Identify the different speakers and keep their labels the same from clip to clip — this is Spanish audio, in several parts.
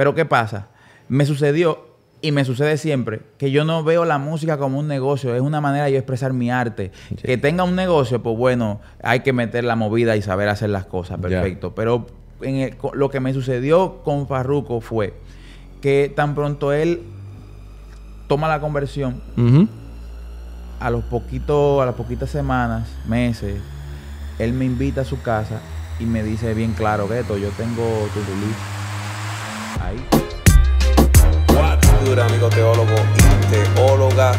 Speaker 1: Pero ¿qué pasa? Me sucedió y me sucede siempre que yo no veo la música como un negocio, es una manera de yo expresar mi arte. Que tenga un negocio, pues bueno, hay que meter la movida y saber hacer las cosas, perfecto. Pero lo que me sucedió con Farruco fue que tan pronto él toma la conversión, a los poquitos, a las poquitas semanas, meses, él me invita a su casa y me dice bien claro, Beto, yo tengo tu release What's good, amigo teólogo y teóloga.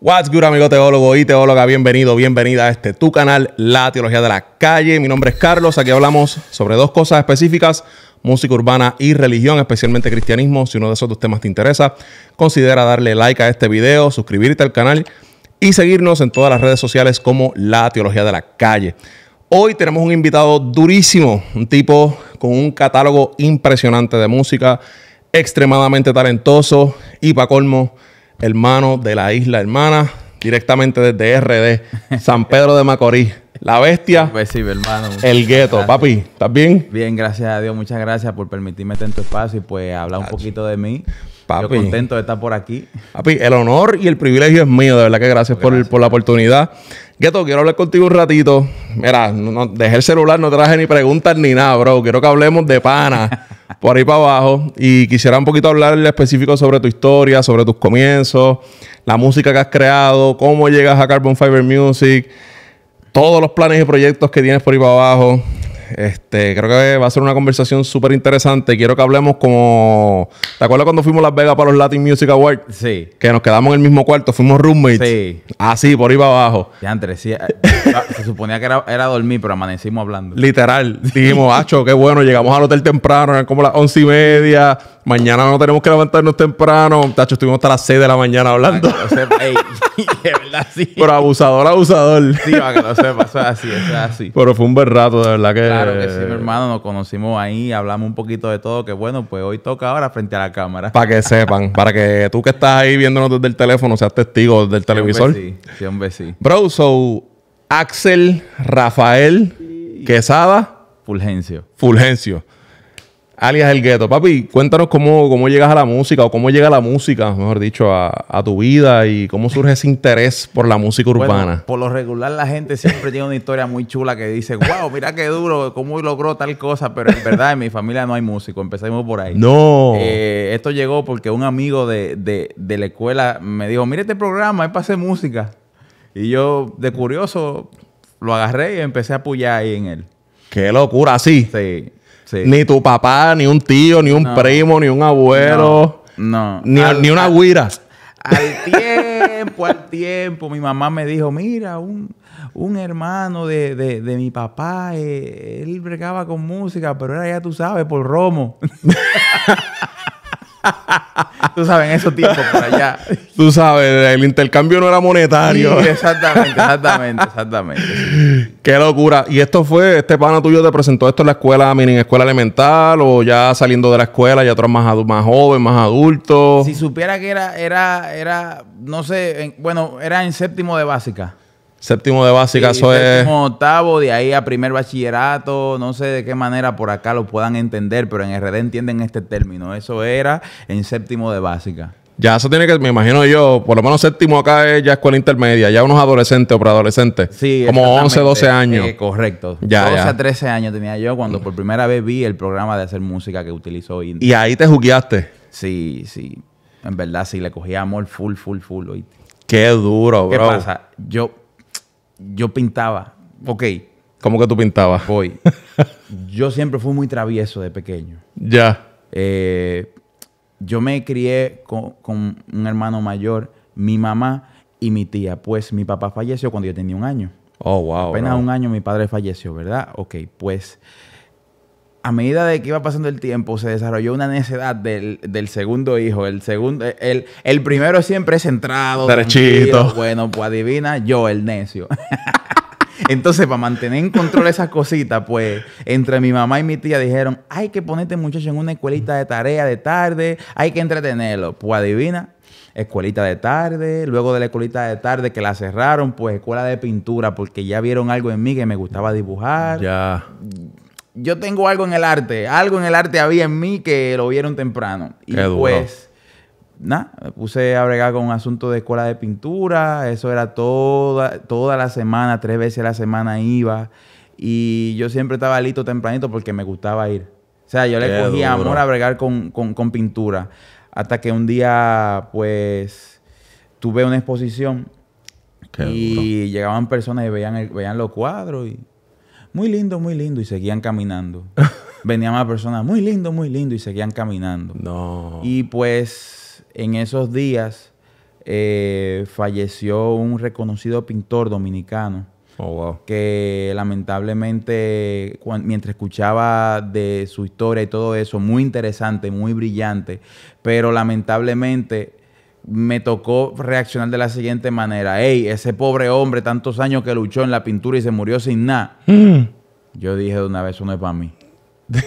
Speaker 2: What's good, amigo teólogo y teóloga. Bienvenido, bienvenida a este tu canal, La Teología de la Calle. Mi nombre es Carlos. Aquí hablamos sobre dos cosas específicas música urbana y religión, especialmente cristianismo. Si uno de esos dos temas te interesa, considera darle like a este video, suscribirte al canal y seguirnos en todas las redes sociales como La Teología de la Calle. Hoy tenemos un invitado durísimo, un tipo con un catálogo impresionante de música, extremadamente talentoso y para colmo, hermano de la isla hermana, directamente desde RD, San Pedro de Macorís. La
Speaker 1: bestia. El gueto, papi.
Speaker 2: ¿Estás bien?
Speaker 1: Bien, gracias a Dios. Muchas gracias por permitirme tener tu espacio y pues hablar un poquito de mí. Papi. Yo contento de estar por aquí. Papi, el
Speaker 2: honor y el privilegio es mío, de verdad que gracias, Por, la oportunidad. Gueto, quiero hablar contigo un ratito. Mira, dejé el celular, no traje ni preguntas ni nada, bro. Quiero que hablemos de pana por ahí para abajo. Y quisiera un poquito hablar específico sobre tu historia, sobre tus comienzos, la música que has creado, cómo llegas a Carbon Fiber Music, todos los planes y proyectos que tienes por ahí para abajo. Este, creo que va a ser una conversación súper interesante. Quiero que hablemos como. ¿Te acuerdas cuando fuimos a Las Vegas para los Latin Music Awards? Sí. Que nos quedamos en el mismo cuarto, fuimos roommates. Sí. Así, por ahí para abajo. Ya, antes sí. Eh,
Speaker 1: se suponía que era, dormir, pero amanecimos hablando.
Speaker 2: Literal. Dijimos, Acho, qué bueno, llegamos al hotel temprano, eran como las once y media. Mañana no tenemos que levantarnos temprano. Tacho, estuvimos hasta las seis de la mañana hablando. de verdad, sí. Pero abusador, abusador. Sí, para que lo sepas. Eso es así, eso es así. Pero fue un buen rato, de verdad que. Claro que sí, mi eh,
Speaker 1: hermano, nos conocimos ahí, hablamos un poquito de todo, que bueno, pues hoy toca ahora frente a la cámara. Para
Speaker 2: que sepan, para que tú que estás ahí viéndonos desde el teléfono seas testigo del televisor. Sí, sí, hombre, sí. Bro, so, Axel, Rafael, Quesada.
Speaker 1: Fulgencio. Fulgencio
Speaker 2: alias El Gueto. Papi, cuéntanos cómo, llegas a la música o cómo llega la música, mejor dicho, a, tu vida y cómo surge ese interés por la música urbana.
Speaker 1: por lo regular la gente siempre tiene una historia muy chula que dice, wow, mira qué duro, cómo logró tal cosa, pero en verdad en mi familia no hay músico, empecemos por ahí. No. Eh, esto llegó porque un amigo de, la escuela me dijo, mira este programa, es para hacer música. Y yo, de curioso, lo agarré y empecé a apoyar ahí en él. ¡Qué locura! Así. Sí. Ni
Speaker 2: tu papá, ni un tío, ni un primo, ni un abuelo. No. Ni, una guira.
Speaker 1: Al tiempo, al tiempo, mi mamá me dijo, mira, un, hermano de, mi papá, eh, él bregaba con música, pero era ya tú sabes, por Romo. Tú sabes, en esos tiempos por allá. Tú
Speaker 2: sabes, el intercambio no era monetario. exactamente,
Speaker 1: exactamente, exactamente.
Speaker 2: Qué locura. ¿Y esto fue, este pana tuyo te presentó esto en la escuela, en escuela elemental o ya saliendo de la escuela, ya tú más, más joven, más adulto? Si
Speaker 1: supiera que era, era, era, no sé, bueno, era en séptimo de básica.
Speaker 2: Séptimo de básica, eso es.
Speaker 1: octavo, de ahí a primer bachillerato, no sé de qué manera por acá lo puedan entender, pero en RD entienden este término. Eso era en séptimo de básica.
Speaker 2: Ya eso tiene que, me imagino yo, por lo menos séptimo acá es ya escuela intermedia, ya unos adolescentes o preadolescentes. Sí, como 11, 12 eh, años. correcto. Ya, 12 ya. a
Speaker 1: 13 años tenía yo cuando por primera vez vi el programa de hacer música que utilizó hoy. Y ahí te jugueaste. Sí, sí. En verdad, sí, le cogí amor full, full, full. hoy. Qué duro, bro. ¿Qué pasa? Yo yo pintaba. Ok. ¿Cómo que tú pintabas? Voy. yo siempre fui muy travieso de pequeño. Ya. Eh, yo me crié con, un hermano mayor, mi mamá y mi tía. Pues mi papá falleció cuando yo tenía un año. Oh, wow. Apenas un año mi padre falleció, ¿verdad? Ok, pues a medida de que iba pasando el tiempo, se desarrolló una necedad del, segundo hijo. El segundo, el, el primero siempre es centrado. Derechito. Bueno, pues adivina, yo, el necio. Entonces, para mantener en control esas cositas, pues, entre mi mamá y mi tía dijeron, hay que ponerte muchacho en una escuelita de tarea de tarde, hay que entretenerlo. Pues adivina, escuelita de tarde, luego de la escuelita de tarde que la cerraron, pues escuela de pintura, porque ya vieron algo en mí que me gustaba dibujar. Ya yo tengo algo en el arte, algo en el arte había en mí que lo vieron temprano. y duro. pues, nada, me puse a bregar con un asunto de escuela de pintura, eso era toda, toda la semana, tres veces a la semana iba. Y yo siempre estaba listo tempranito porque me gustaba ir. O sea, yo le cogía amor a bregar con, pintura. Hasta que un día, pues, tuve una exposición y llegaban personas y veían, veían los cuadros y muy lindo, muy lindo, y seguían caminando. Venía más personas, muy lindo, muy lindo, y seguían caminando. No. Y pues en esos días eh, falleció un reconocido pintor dominicano. Oh, wow. Que lamentablemente, mientras escuchaba de su historia y todo eso, muy interesante, muy brillante, pero lamentablemente me tocó reaccionar de la siguiente manera. Ey, ese pobre hombre, tantos años que luchó en la pintura y se murió sin nada. Mm. Yo dije de una vez, eso no es para mí. o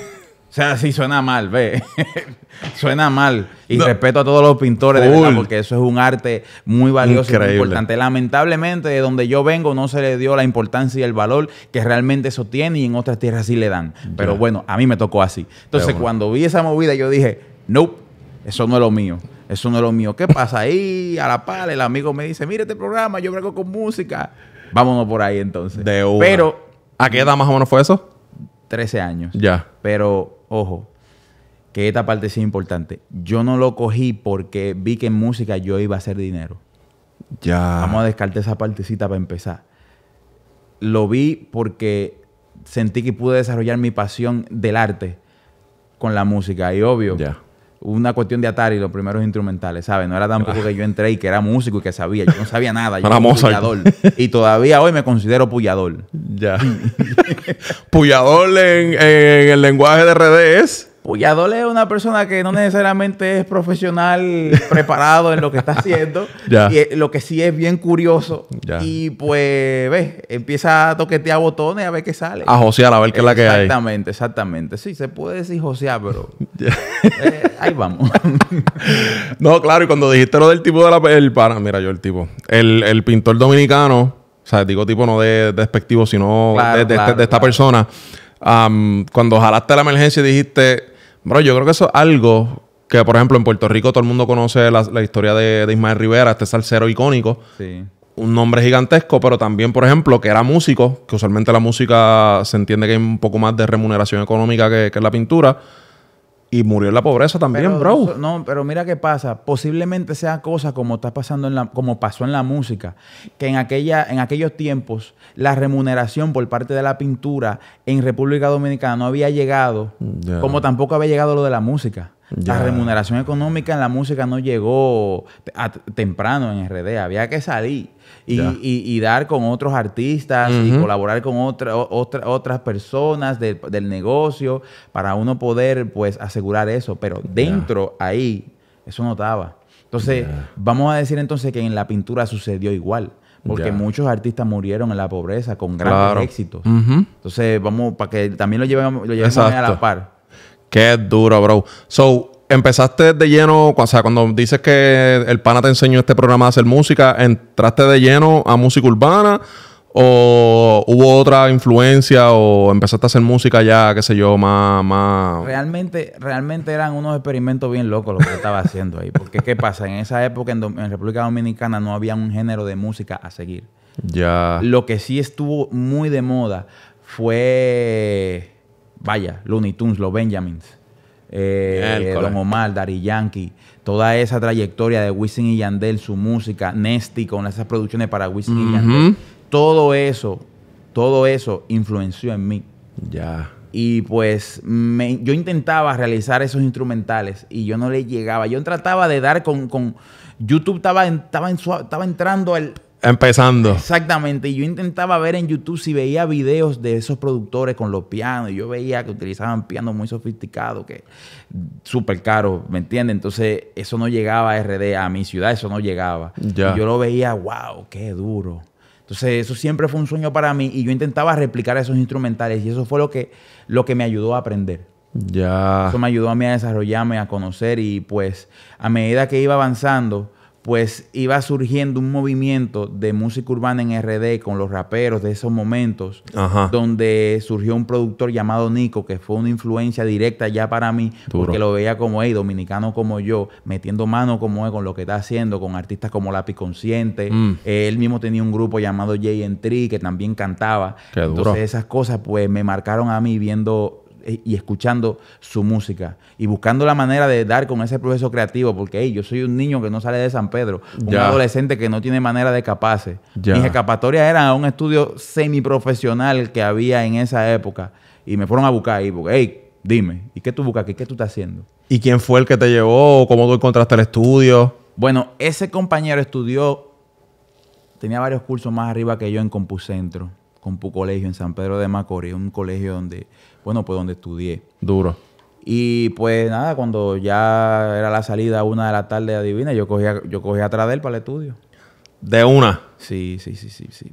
Speaker 1: sea, sí suena mal, ve. suena mal. Y respeto a todos los pintores, de porque eso es un arte muy valioso y muy importante. Lamentablemente, de donde yo vengo no se le dio la importancia y el valor que realmente eso tiene y en otras tierras sí le dan. Pero bueno, a mí me tocó así. Entonces, cuando vi esa movida, yo dije, nope, eso no es lo mío. Eso no es lo mío. ¿Qué pasa ahí? A la pala, el amigo me dice, mire este programa, yo brego con música. Vámonos por ahí entonces. De Pero... ¿A qué edad más o menos fue eso? 13 años. Ya. Pero, ojo, que esta parte sí es importante. Yo no lo cogí porque vi que en música yo iba a hacer dinero. Ya. Vamos a descartar esa partecita para empezar. Lo vi porque sentí que pude desarrollar mi pasión del arte con la música. Y obvio, ya una cuestión de Atari, los primeros instrumentales, ¿sabes? No era tampoco que yo entré y que era músico y que sabía. Yo no sabía nada. Yo era un puyador. Y todavía hoy me considero puyador. Ya. puyador en, el lenguaje de redes pues ya es una persona que no necesariamente es profesional preparado en lo que está haciendo. Y lo que sí es bien curioso. Y pues, ves, empieza a toquetear botones a ver qué sale. A josear, a ver qué es la que hay. Exactamente, exactamente. Sí, se puede decir josear, pero. Eh, ahí vamos. no, claro, y cuando dijiste lo del tipo de la. El
Speaker 2: mira yo el tipo. El, pintor dominicano, o sea, digo tipo no de, despectivo, sino de, este, esta persona. cuando jalaste la emergencia y dijiste Bro, yo creo que eso es algo que, por ejemplo, en Puerto Rico todo el mundo conoce la, historia de, Ismael Rivera, este salsero icónico. Un nombre gigantesco, pero también, por ejemplo, que era músico, que usualmente la música se entiende que hay un poco más de remuneración económica que la pintura y murió en la pobreza también, bro.
Speaker 1: No, pero mira qué pasa. Posiblemente sea cosa como está pasando en la, como pasó en la música, que en aquella, en aquellos tiempos, la remuneración por parte de la pintura en República Dominicana no había llegado, como tampoco había llegado lo de la música. La remuneración económica en la música no llegó temprano en RD. Había que salir y, dar con otros artistas y colaborar con otra, otras personas del negocio para uno poder pues asegurar eso. Pero dentro ahí eso no estaba. Entonces, vamos a decir entonces que en la pintura sucedió igual. Porque muchos artistas murieron en la pobreza con grandes éxitos. Entonces, vamos, para que también lo llevemos, lo llevemos a la par.
Speaker 2: Qué duro, bro. So, empezaste de lleno, o sea, cuando dices que el pana te enseñó este programa de hacer música, ¿entraste de lleno a música urbana? ¿O hubo otra influencia o empezaste a hacer música ya, qué sé yo, más...
Speaker 1: Realmente, realmente eran unos experimentos bien locos lo que estaba haciendo ahí. Porque ¿qué pasa? En esa época en, en, República Dominicana no había un género de música a seguir. Ya. Lo que sí estuvo muy de moda fue vaya, Looney Tunes, los Benjamins, eh, Don Omar, Dari Yankee, toda esa trayectoria de Wisin y Yandel, su música, Nesty con esas producciones para Wisin y Yandel, todo eso, todo eso influenció en mí. Ya. Y pues yo intentaba realizar esos instrumentales y yo no le llegaba. Yo trataba de dar con. YouTube estaba, estaba entrando al...
Speaker 2: Empezando.
Speaker 1: Exactamente. Y yo intentaba ver en YouTube si veía videos de esos productores con los pianos. Y yo veía que utilizaban pianos muy sofisticados, que súper caros, ¿me entiendes? Entonces, eso no llegaba a RD, a mi ciudad, eso no llegaba. yo lo veía, wow, qué duro. Entonces, eso siempre fue un sueño para mí. Y yo intentaba replicar esos instrumentales. Y eso fue lo que, lo que me ayudó a aprender.
Speaker 2: Ya. Eso me
Speaker 1: ayudó a mí a desarrollarme, a conocer. Y pues, a medida que iba avanzando pues iba surgiendo un movimiento de música urbana en RD con los raperos de esos momentos, donde surgió un productor llamado Nico, que fue una influencia directa ya para mí, porque lo veía como, hey, dominicano como yo, metiendo mano como él con lo que está haciendo, con artistas como Lápiz Consciente. Mm. él mismo tenía un grupo llamado Jay Entry que también cantaba. Entonces esas cosas pues me marcaron a mí viendo y escuchando su música y buscando la manera de dar con ese proceso creativo, porque yo soy un niño que no sale de San Pedro, un adolescente que no tiene manera de escaparse. Mis escapatorias eran un estudio semiprofesional que había en esa época y me fueron a buscar ahí, porque hey, dime, ¿y qué tú buscas ¿Qué tú estás haciendo?
Speaker 2: ¿Y quién fue el que te llevó? ¿Cómo tú encontraste el estudio?
Speaker 1: Bueno, ese compañero estudió, tenía varios cursos más arriba que yo en Compucentro, Compu Colegio en San Pedro de Macorís, un colegio donde bueno, pues donde estudié. Duro. Y pues nada, cuando ya era la salida a una de la tarde adivina, yo cogía, yo cogía atrás de él para el estudio. ¿De una? Sí, sí, sí, sí, sí.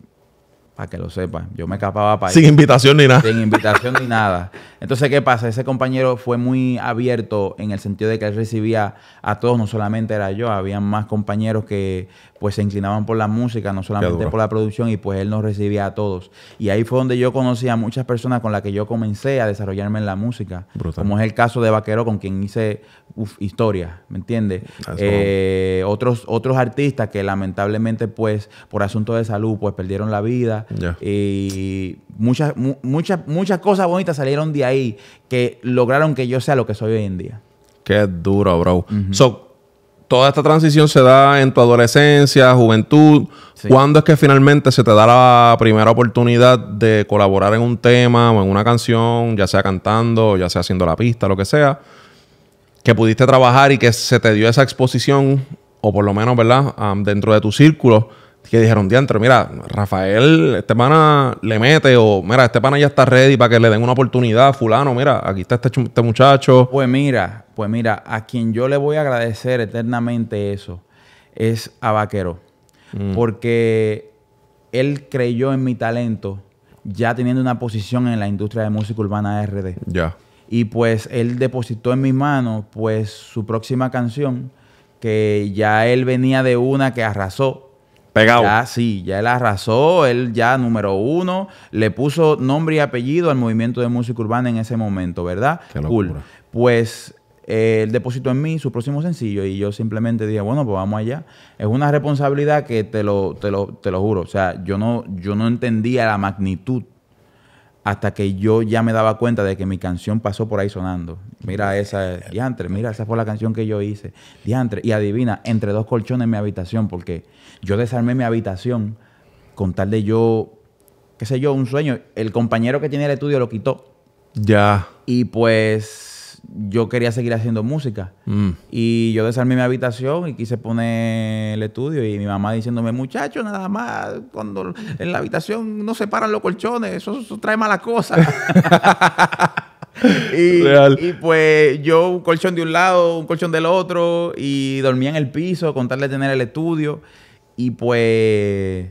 Speaker 1: Para que lo sepan. Yo me escapaba para Sin invitación ni nada. Sin invitación ni nada. Entonces, ¿qué pasa? Ese compañero fue muy abierto en el sentido de que él recibía a todos, no solamente era yo, había más compañeros que pues se inclinaban por la música, no solamente por la producción, y pues él nos recibía a todos. Y ahí fue donde yo conocí a muchas personas con las que yo comencé a desarrollarme en la música. Como es el caso de Vaquero, con quien hice historia, ¿me entiendes? Eh, otros, otros artistas que lamentablemente, pues, por asunto de salud, pues perdieron la vida. Y muchas, muchas, muchas cosas bonitas salieron de ahí que lograron que yo sea lo que soy hoy en día.
Speaker 2: Qué duro, bro toda esta transición se da en tu adolescencia, juventud. cuando es que finalmente se te da la primera oportunidad de colaborar en un tema o en una canción, ya sea cantando, ya sea haciendo la pista, lo que sea, que pudiste trabajar y que se te dio esa exposición, o por lo menos, ¿verdad?, dentro de tu círculo que dijeron, diantro, mira, Rafael, este pana le mete, o mira,
Speaker 1: este pana ya está ready para que le den una oportunidad, fulano, mira, aquí está este, este muchacho. Pues mira, pues mira, a quien yo le voy a agradecer eternamente eso es a Vaquero, mm. porque él creyó en mi talento ya teniendo una posición en la industria de música urbana RD. Ya. Y pues él depositó en mis manos pues su próxima canción, que ya él venía de una que arrasó, Pegado. Ya sí, ya él arrasó, él ya número uno, le puso nombre y apellido al movimiento de música urbana en ese momento, ¿verdad? cool. Pues eh, él depositó en mí su próximo sencillo y yo simplemente dije, bueno, pues vamos allá. Es una responsabilidad que te lo, te lo, te lo juro. O sea, yo no, yo no entendía la magnitud hasta que yo ya me daba cuenta de que mi canción pasó por ahí sonando. Mira esa, diantre, mira, esa fue la canción que yo hice, diantre. Y adivina, entre dos colchones en mi habitación, porque yo desarmé mi habitación con tal de yo, qué sé yo, un sueño. El compañero que tenía el estudio lo quitó. Ya. Y pues yo quería seguir haciendo música. Mm. Y yo desarmé mi habitación y quise poner el estudio. Y mi mamá diciéndome, muchacho, nada más, cuando en la habitación no se paran los colchones, eso, trae malas cosas. y, pues yo un colchón de un lado, un colchón del otro, y dormía en el piso con tal de tener el estudio. Y pues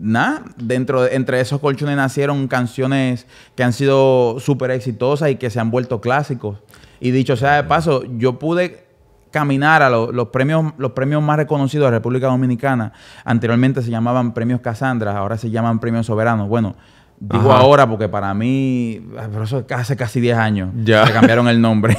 Speaker 1: nada, dentro entre esos colchones nacieron canciones que han sido súper exitosas y que se han vuelto clásicos. Y dicho sea de paso, yo pude caminar a los, premios, los premios más reconocidos de la República Dominicana. Anteriormente se llamaban premios Casandra, ahora se llaman premios soberanos. Bueno, Digo ahora porque para mí, eso hace casi 10 años. Ya. cambiaron el nombre.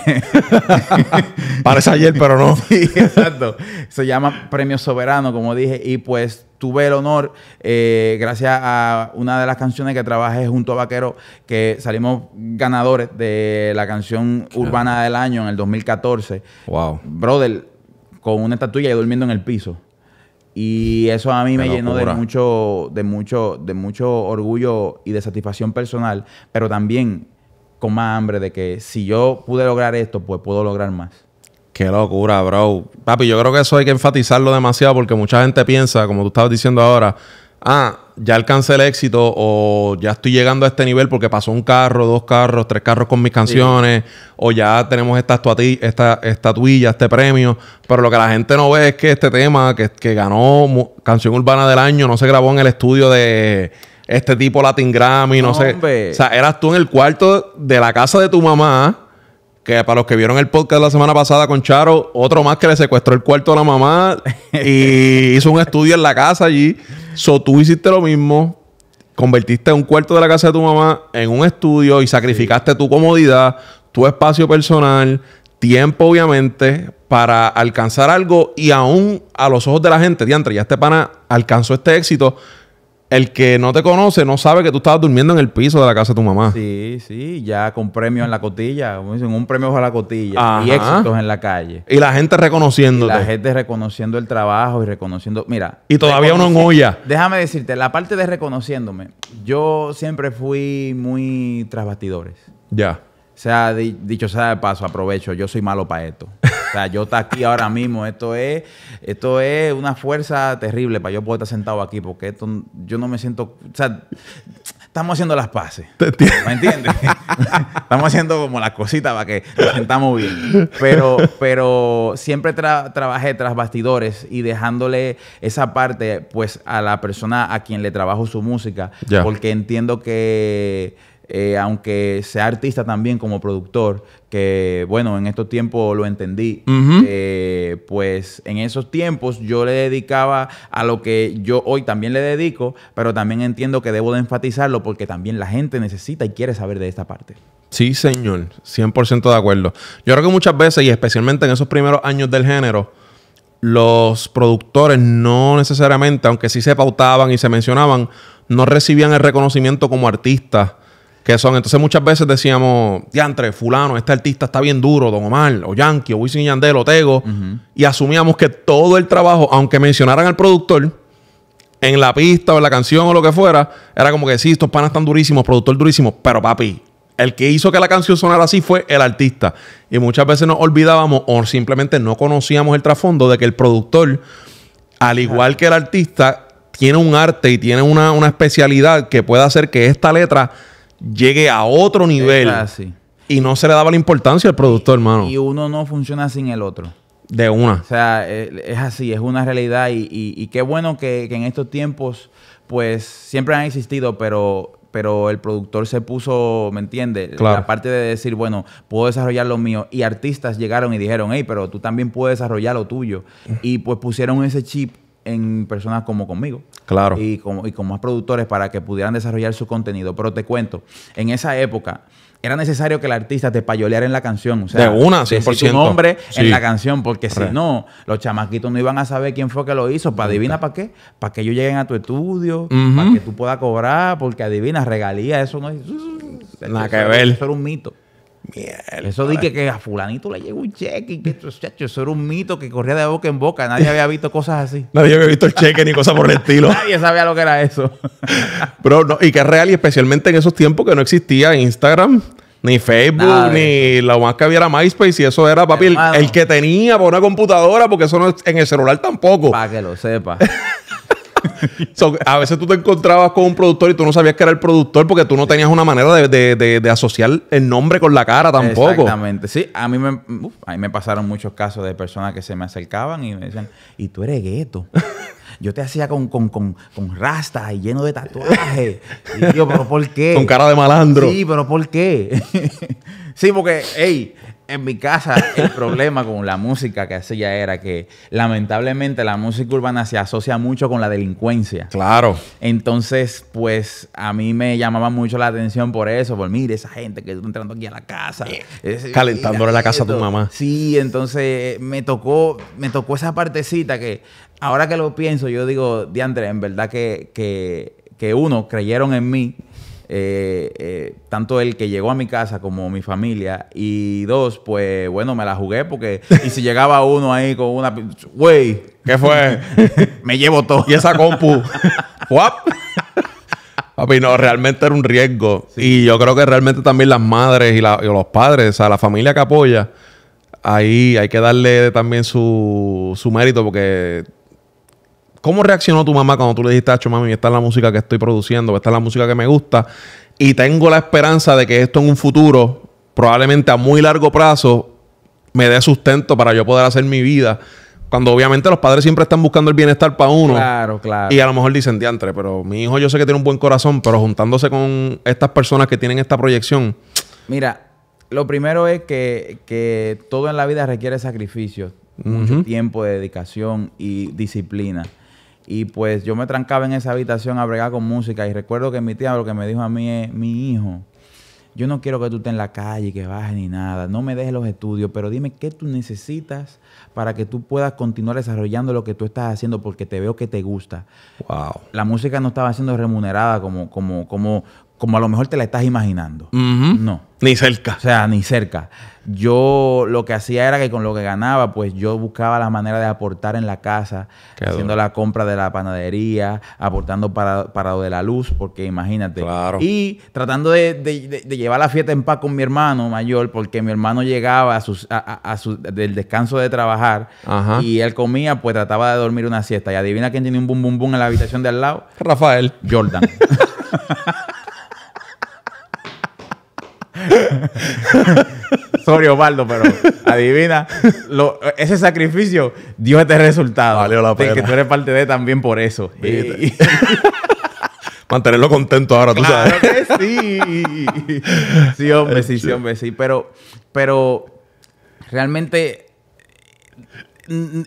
Speaker 2: Parece ayer, pero no.
Speaker 1: exacto. Se llama Premio Soberano, como dije. Y pues tuve el honor, eh, gracias a una de las canciones que trabajé junto a Vaquero, que salimos ganadores de la canción urbana del año en el 2014. Wow. Brother, con una estatuilla y durmiendo en el piso. Y eso a mí me llenó de mucho, de, mucho, de mucho orgullo y de satisfacción personal, pero también con más hambre de que si yo pude lograr esto, pues puedo lograr más.
Speaker 2: Qué locura, bro. Papi, yo creo que eso hay que enfatizarlo demasiado porque mucha gente piensa, como tú estabas diciendo ahora, ah, ya alcancé el éxito o ya estoy llegando a este nivel porque pasó un carro, dos carros, tres carros con mis canciones o ya tenemos esta, estatuilla, este premio. Pero lo que la gente no ve es que este tema que, ganó Canción Urbana del Año no se grabó en el estudio de este tipo Latin Grammy, no, sé. O sea, eras tú en el cuarto de la casa de tu mamá que para los que vieron el podcast la semana pasada con Charo, otro más que le secuestró el cuarto a la mamá y hizo un estudio en la casa allí. So, tú hiciste lo mismo, convertiste un cuarto de la casa de tu mamá en un estudio y sacrificaste tu comodidad, tu espacio personal, tiempo obviamente para alcanzar algo y aún a los ojos de la gente, diantre, ya este pana alcanzó este éxito el que no te conoce no sabe que tú estabas durmiendo en el piso de la casa de tu mamá.
Speaker 1: Sí, sí, ya con premios en la cotilla, como dicen, un premio a la cotilla y éxitos en la calle. Y la gente reconociéndote. la gente reconociendo el trabajo y reconociendo, mira. Y todavía uno en olla. Déjame decirte, la parte de reconociéndome, yo siempre fui muy tras bastidores. Ya. O sea, dicho sea de paso, aprovecho, yo soy malo para esto. O sea, yo está aquí ahora mismo, esto es, esto es una fuerza terrible para yo poder estar sentado aquí, porque esto yo no me siento, o sea, estamos haciendo las paces. ¿Me entiendes? estamos haciendo como las cositas para que nos sentamos bien. Pero, pero siempre trabajé tras bastidores y dejándole esa parte, pues, a la persona a quien le trabajo su música, porque entiendo que eh, aunque sea artista también como productor, que bueno, en estos tiempos lo entendí, eh, pues en esos tiempos yo le dedicaba a lo que yo hoy también le dedico, pero también entiendo que debo de enfatizarlo porque también la gente necesita y quiere saber de esta parte.
Speaker 2: Sí, señor, 100% de acuerdo. Yo creo que muchas veces, y especialmente en esos primeros años del género, los productores no necesariamente, aunque sí se pautaban y se mencionaban, no recibían el reconocimiento como artistas son. Entonces muchas veces decíamos, diantre, fulano, este artista está bien duro, Don Omar, o Yankee, o Wisin Yandel, o Tego, y asumíamos que todo el trabajo, aunque mencionaran al productor, en la pista o en la canción o lo que fuera, era como que sí, estos panas están durísimos, productor durísimo, pero papi, el que hizo que la canción sonara así fue el artista. Y muchas veces nos olvidábamos o simplemente no conocíamos el trasfondo de que el productor, al igual que el artista, tiene un arte y tiene una, una especialidad que puede hacer que esta letra llegue a otro nivel. Y no se le daba la importancia al productor, hermano.
Speaker 1: Y uno no funciona sin el otro. De una. O sea, eh, es así, es una realidad. Y, qué bueno que, en estos tiempos, pues, siempre han existido, pero, pero el productor se puso, ¿me entiendes? Claro. La de decir, bueno, puedo desarrollar lo mío. Y artistas llegaron y dijeron, hey, pero tú también puedes desarrollar lo tuyo. Y pues pusieron ese chip en personas como conmigo. Claro. Y, como, y con más productores para que pudieran desarrollar su contenido. Pero te cuento, en esa época era necesario que el artista te payoleara en la canción. O sea, de una, 100%. Su nombre en la canción, porque si no, los chamaquitos no iban a saber quién fue que lo hizo. ¿Para adivina para qué? Para que ellos lleguen a tu estudio, para que tú puedas cobrar, porque adivina, regalías eso no es. Nada que ver. Eso era un mito. Mierda. Eso dije que a fulanito le llegó un cheque y que estos eso era un mito que corría de boca en boca. Nadie había visto cosas así. Nadie había visto el cheque ni cosas por el estilo. Nadie sabía lo que era eso.
Speaker 2: Pero no, y que es real, y especialmente en esos tiempos que no existía Instagram. Ni Facebook, ni lo más que había era MySpace, y eso era, papi, el, que tenía por una computadora, porque eso no es en el celular tampoco. Para que lo sepa a veces tú te encontrabas con un productor y tú no sabías que era el productor porque tú no tenías una manera de, asociar el nombre con la cara tampoco. Exactamente.
Speaker 1: Sí, a mí, me, me pasaron muchos casos de personas que se me acercaban y me decían, y tú eres gueto. Yo te hacía con, con, con rastas y lleno de tatuajes. Y yo, pero ¿por qué? Con cara de malandro. Sí, pero ¿por qué? sí, porque, hey, en mi casa el problema con la música que hacía era que lamentablemente la música urbana se asocia mucho con la delincuencia. Claro. Entonces, pues a mí me llamaba mucho la atención por eso, por mire esa gente que está entrando aquí a la casa, eh, eh, calentándole la casa a tu mamá. Sí, entonces eh, me tocó me tocó esa partecita que ahora que lo pienso yo digo, "Diandre, en verdad que, que que uno creyeron en mí eh, eh, tanto el que llegó a mi casa como mi familia. Y dos, pues bueno, me la jugué porque. Y si llegaba uno ahí con una. ¡Güey! ¿Qué fue? me llevo todo. Y esa
Speaker 2: compu. ¡Guap! Papi, no, realmente era un riesgo. Y yo creo que realmente también las madres y, los padres, o sea, la familia que apoya, ahí hay que darle también su, su mérito porque ¿Cómo reaccionó tu mamá cuando tú le dijiste, Acho, mami, esta es la música que estoy produciendo, esta es la música que me gusta? Y tengo la esperanza de que esto en un futuro, probablemente a muy largo plazo, me dé sustento para yo poder hacer mi vida. Cuando obviamente los padres siempre están buscando el bienestar para uno.
Speaker 1: Claro, claro. Y a
Speaker 2: lo mejor dicen, diantre, pero mi hijo yo sé que tiene un buen corazón, pero juntándose con estas personas que tienen esta proyección.
Speaker 1: Mira, lo primero es que, todo en la vida requiere sacrificios, mucho tiempo de dedicación y disciplina. Y pues yo me trancaba en esa habitación a bregar con música. Y recuerdo que mi tía lo que me dijo a mí es, mi hijo, yo no quiero que tú estés en la calle, que bajes ni nada, no me dejes los estudios, pero dime qué tú necesitas para que tú puedas continuar desarrollando lo que tú estás haciendo porque te veo que te gusta. Wow. La música no estaba siendo remunerada como, como, como, como a lo mejor te la estás imaginando. No. Ni cerca. O sea, ni cerca. Yo lo que hacía era que con lo que ganaba, pues yo buscaba la manera de aportar en la casa, haciendo la compra de la panadería, aportando para, para lo de la luz, porque imagínate. Y tratando de, llevar la fiesta en paz con mi hermano mayor, porque mi hermano llegaba a sus, a, su, del descanso de trabajar y él comía, pues trataba de dormir una siesta. Y adivina quién tiene un bum bum bum en la habitación de al lado. Rafael. Jordan. Sorry, Osvaldo, pero adivina, ese sacrificio dio este resultado. Valió la pena. que tú eres parte de también por eso. Mantenerlo contento ahora, tú claro sabes. Que sí. Sí, hombre, sí, sí, hombre, sí. Pero, pero realmente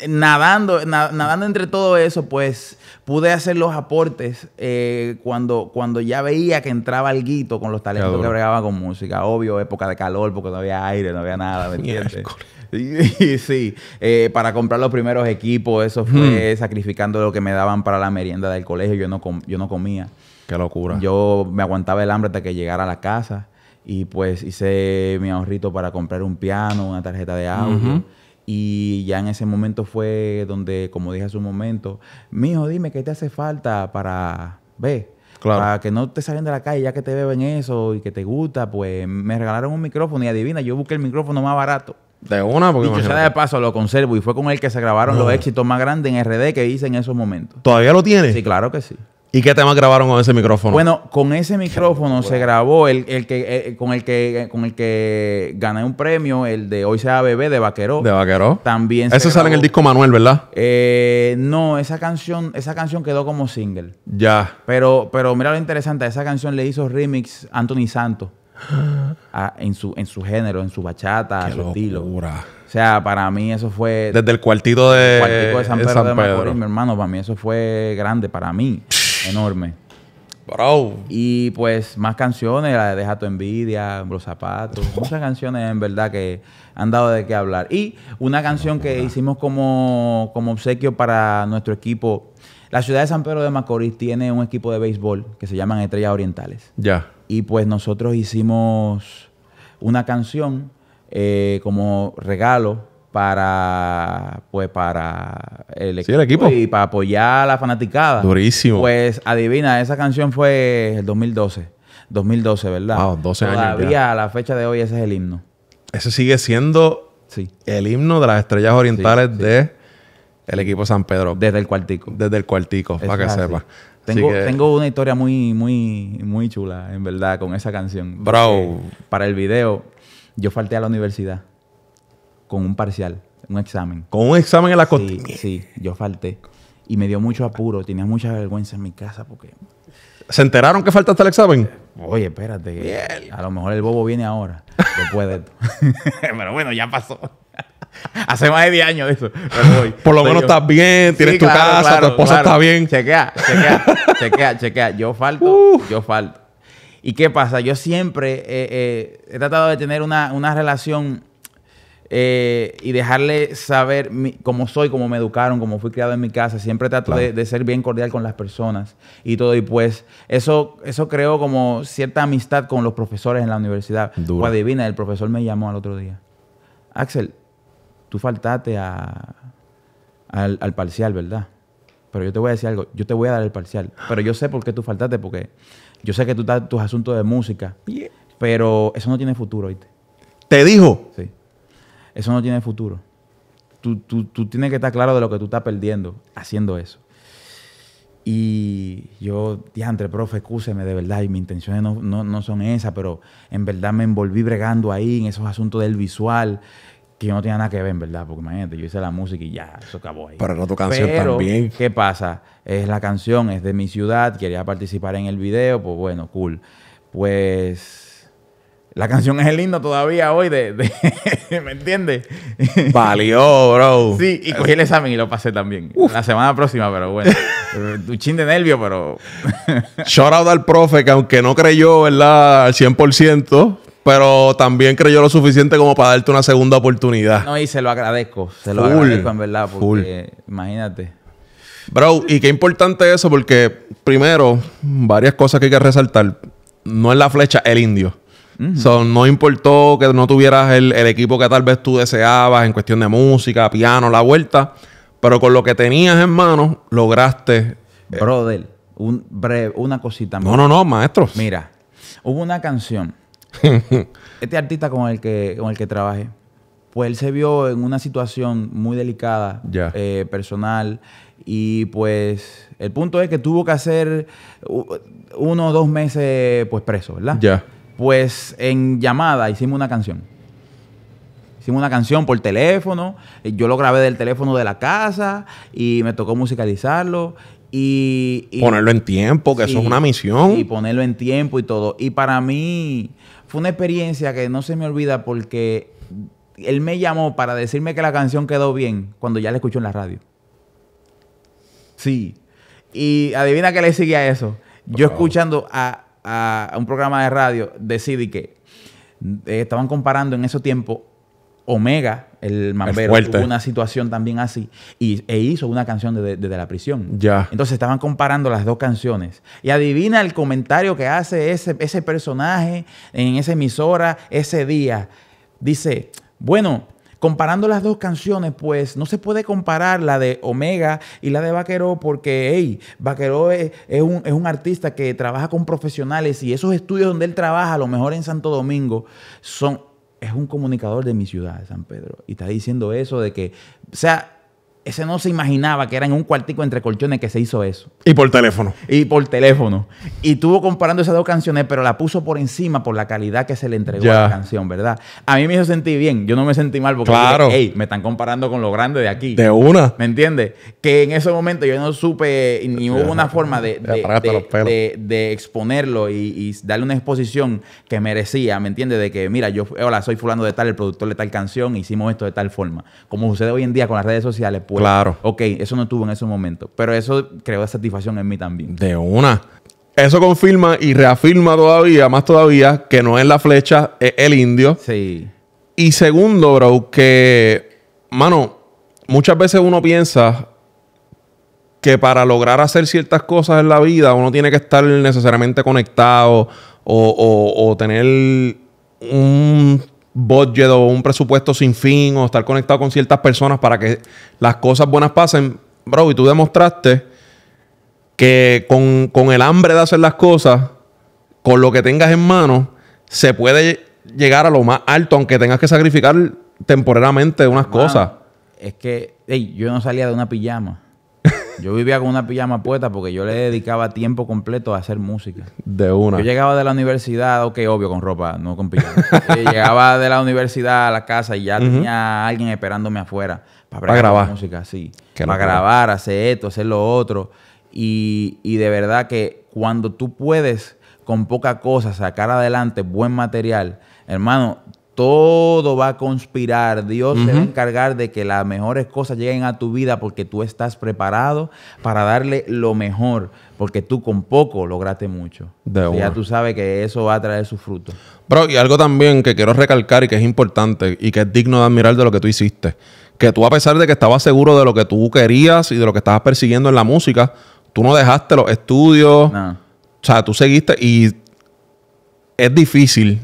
Speaker 1: nadando, nadando entre todo eso, pues pude hacer los aportes eh, cuando, cuando ya veía que entraba el guito con los talentos que bregaba con música. Obvio, época de calor, porque no había aire, no había nada, ¿me sí, sí. Eh, para comprar los primeros equipos, eso fue hmm. sacrificando lo que me daban para la merienda del colegio. Yo no, yo no comía. Qué locura. Yo me aguantaba el hambre hasta que llegara a la casa y pues hice mi ahorrito para comprar un piano, una tarjeta de audio. Y ya en ese momento fue donde, como dije hace un momento, mi hijo dime qué te hace falta para ver. Para que no te salgan de la calle ya que te beben eso y que te gusta, pues me regalaron un micrófono y adivina, yo busqué el micrófono más barato. De una, porque. Dicho sea de paso, lo conservo y fue con el que se grabaron los ah. éxitos más grandes en RD que hice en esos momentos.
Speaker 2: ¿Todavía lo tienes? Sí, claro que sí. ¿Y qué temas grabaron con ese micrófono? Bueno,
Speaker 1: con ese micrófono se grabó el, que eh, eh, con el que eh, con el que gané un premio, el de Hoy sea bebé de Vaqueró. De Vaqueró. También. se Eso sale en el disco
Speaker 2: Manuel, ¿verdad?
Speaker 1: no, esa canción esa canción quedó como single. Ya. Pero pero mira lo interesante, esa canción le hizo remix Anthony Santos. Ah, en, su, en su género, en su bachata, en su estilo. O sea, para mí eso fue. Desde el cuartito de, de San Pedro, de Macorís, mi hermano, para mí eso fue grande, para mí enorme. Bro. Y pues más canciones, la de Deja tu envidia, Los zapatos, muchas canciones en verdad que han dado de qué hablar. Y una canción que hicimos como, obsequio para nuestro equipo. La ciudad de San Pedro de Macorís tiene un equipo de béisbol que se llaman Estrellas Orientales. Ya. Y pues nosotros hicimos una canción eh, como regalo para pues para el equipo, y para apoyar a la fanaticada. Durísimo. Pues adivina, esa canción fue el 2012. 2012, ¿verdad? Ah, 12 Todavía años. a la fecha de hoy ese es el himno. Ese sigue siendo sí. el himno
Speaker 2: de las estrellas orientales Del de el equipo San Pedro. Desde el cuartico. Desde el cuartico, para que sepa. Tengo, tengo,
Speaker 1: una historia muy, muy, muy chula, en verdad, con esa canción. Bro. Para el video, yo falté a la universidad con un parcial, un examen. Con un examen en la costa? Sí, yo falté. Y me dio mucho apuro, tenía mucha vergüenza en mi casa porque... ¿Se enteraron que faltaste el examen? Oye, espérate. A lo mejor el bobo viene ahora, después de Pero bueno, ya pasó. Hace más de 10 años eso. Por lo menos estás bien, tienes tu casa, tu esposa está bien. Chequea, chequea, chequea, chequea. Yo falto, yo falto. ¿Y qué pasa? Yo siempre eh, eh, he tratado de tener una, una relación eh, y dejarle saber cómo soy, cómo me educaron, cómo fui criado en mi casa. Siempre trato de, ser bien cordial con las personas y todo. Y pues eso, eso creó como cierta amistad con los profesores en la universidad. Duro. Pues adivina, el profesor me llamó al otro día. Axel, tú faltaste al, parcial, ¿verdad? Pero yo te voy a decir algo, yo te voy a dar el parcial. Pero yo sé por qué tú faltaste, porque yo sé que tú estás tus asuntos de música. Pero eso no tiene futuro, ¿oíste? ¿Te dijo? Sí eso no tiene futuro. Tú, tienes que estar claro de lo que tú estás perdiendo haciendo eso. Y yo, diantre, profe, excúseme de verdad, y mis intenciones no, son esas, pero en verdad me envolví bregando ahí en esos asuntos del visual, que no tenía nada que ver, en verdad, porque imagínate, yo hice la música y ya, eso acabó ahí. Para tu canción pero, también. ¿Qué pasa? Es la canción, es de mi ciudad, quería participar en el video, pues bueno, cool. Pues la canción es el lindo todavía hoy, de, ¿me entiendes? Valió, bro. Sí, y cogí el examen y lo pasé también. La semana próxima, pero bueno. Un chin de nervio, pero...
Speaker 2: Shout out al profe, que aunque no creyó, ¿verdad? Al 100%, pero también creyó lo suficiente como para darte una segunda oportunidad.
Speaker 1: No, y se lo agradezco. Se lo agradezco, en verdad, porque imagínate. Bro, y qué importante
Speaker 2: eso, porque primero, varias cosas que hay que resaltar. No es la flecha, el indio no importó que no tuvieras el, equipo que tal vez tú deseabas en cuestión de
Speaker 1: música, piano, la vuelta, pero con lo que tenías en manos lograste. Eh, Brother, una cosita más. No, no, no, maestros Mira, hubo una canción. este artista con el que, con el que trabajé, pues él se vio en una situación muy delicada, eh, personal, y pues el punto es que tuvo que hacer uno o dos meses pues preso, ¿verdad? Ya. Pues en llamada hicimos una canción. Hicimos una canción por teléfono, yo lo grabé del teléfono de la casa y me tocó musicalizarlo y, ponerlo en tiempo, que eso es una misión. Y ponerlo en tiempo y todo. Y para mí fue una experiencia que no se me olvida porque él me llamó para decirme que la canción quedó bien cuando ya la escuchó en la radio. Sí. Y adivina qué le sigue a eso. Yo escuchando a a, un programa de radio, decidí que eh, estaban comparando en ese tiempo Omega, el mambero, una situación también así y, e hizo una canción desde de, la prisión. Ya. Entonces estaban comparando las dos canciones. Y adivina el comentario que hace ese, ese personaje en esa emisora ese día. Dice, bueno, Comparando las dos canciones, pues no se puede comparar la de Omega y la de Vaqueró porque, hey, Vaquero es, un, es, un, artista que trabaja con profesionales y esos estudios donde él trabaja, a lo mejor en Santo Domingo, son, es un comunicador de mi ciudad, de San Pedro. Y está diciendo eso de que, o sea, ese no se imaginaba que era en un cuartico entre colchones que se hizo eso. Y por teléfono. Y por teléfono. Y estuvo comparando esas dos canciones, pero la puso por encima por la calidad que se le entregó a la canción, ¿verdad? A mí me hizo sentir bien. Yo no me sentí mal porque claro. hey, me están comparando con lo grande de aquí. De una. ¿Me entiendes? Que en ese momento yo no supe ni hubo una forma de, exponerlo y, darle una exposición que merecía, ¿me entiendes? De que, mira, yo, hola, soy fulano de tal, el productor de tal canción, hicimos esto de tal forma. Como sucede hoy en día con las redes sociales, Claro. Ok, eso no estuvo en ese momento. Pero eso creó satisfacción en mí también.
Speaker 2: De una. Eso confirma y reafirma todavía, más todavía, que no es la flecha, es el indio. Sí. Y segundo, bro, que, mano, muchas veces uno piensa que para lograr hacer ciertas cosas en la vida uno tiene que estar necesariamente conectado o tener un budget o un presupuesto sin fin o estar conectado con ciertas personas para que las cosas buenas pasen, bro, y tú demostraste que con, el hambre de hacer las cosas, con lo que tengas en mano, se puede llegar a lo más alto, aunque tengas que sacrificar temporalmente unas cosas.
Speaker 1: Es que yo no salía de una pijama. Yo vivía con una pijama puesta porque yo le dedicaba tiempo completo a hacer música.
Speaker 2: De una. Yo
Speaker 1: llegaba de la universidad, ok, obvio, con ropa, no con pijama. Eh, llegaba de la universidad a la casa y ya tenía a alguien esperándome afuera para, grabar música, sí. Para grabar, hacer esto, hacer lo otro. Y, y de verdad que cuando tú puedes con poca cosa sacar adelante buen material, hermano, todo va a conspirar. Dios se va a encargar de que las mejores cosas lleguen a tu vida porque tú estás preparado para darle lo mejor, porque tú con poco lograste mucho. ya tú sabes que eso va a traer sus frutos.
Speaker 2: Bro, y algo también que quiero recalcar y que es importante y que es digno de admirar de lo que tú hiciste, que tú a pesar de que estabas seguro de lo que tú querías y de lo que estabas persiguiendo en la música, tú no dejaste los estudios. O sea, tú seguiste y es difícil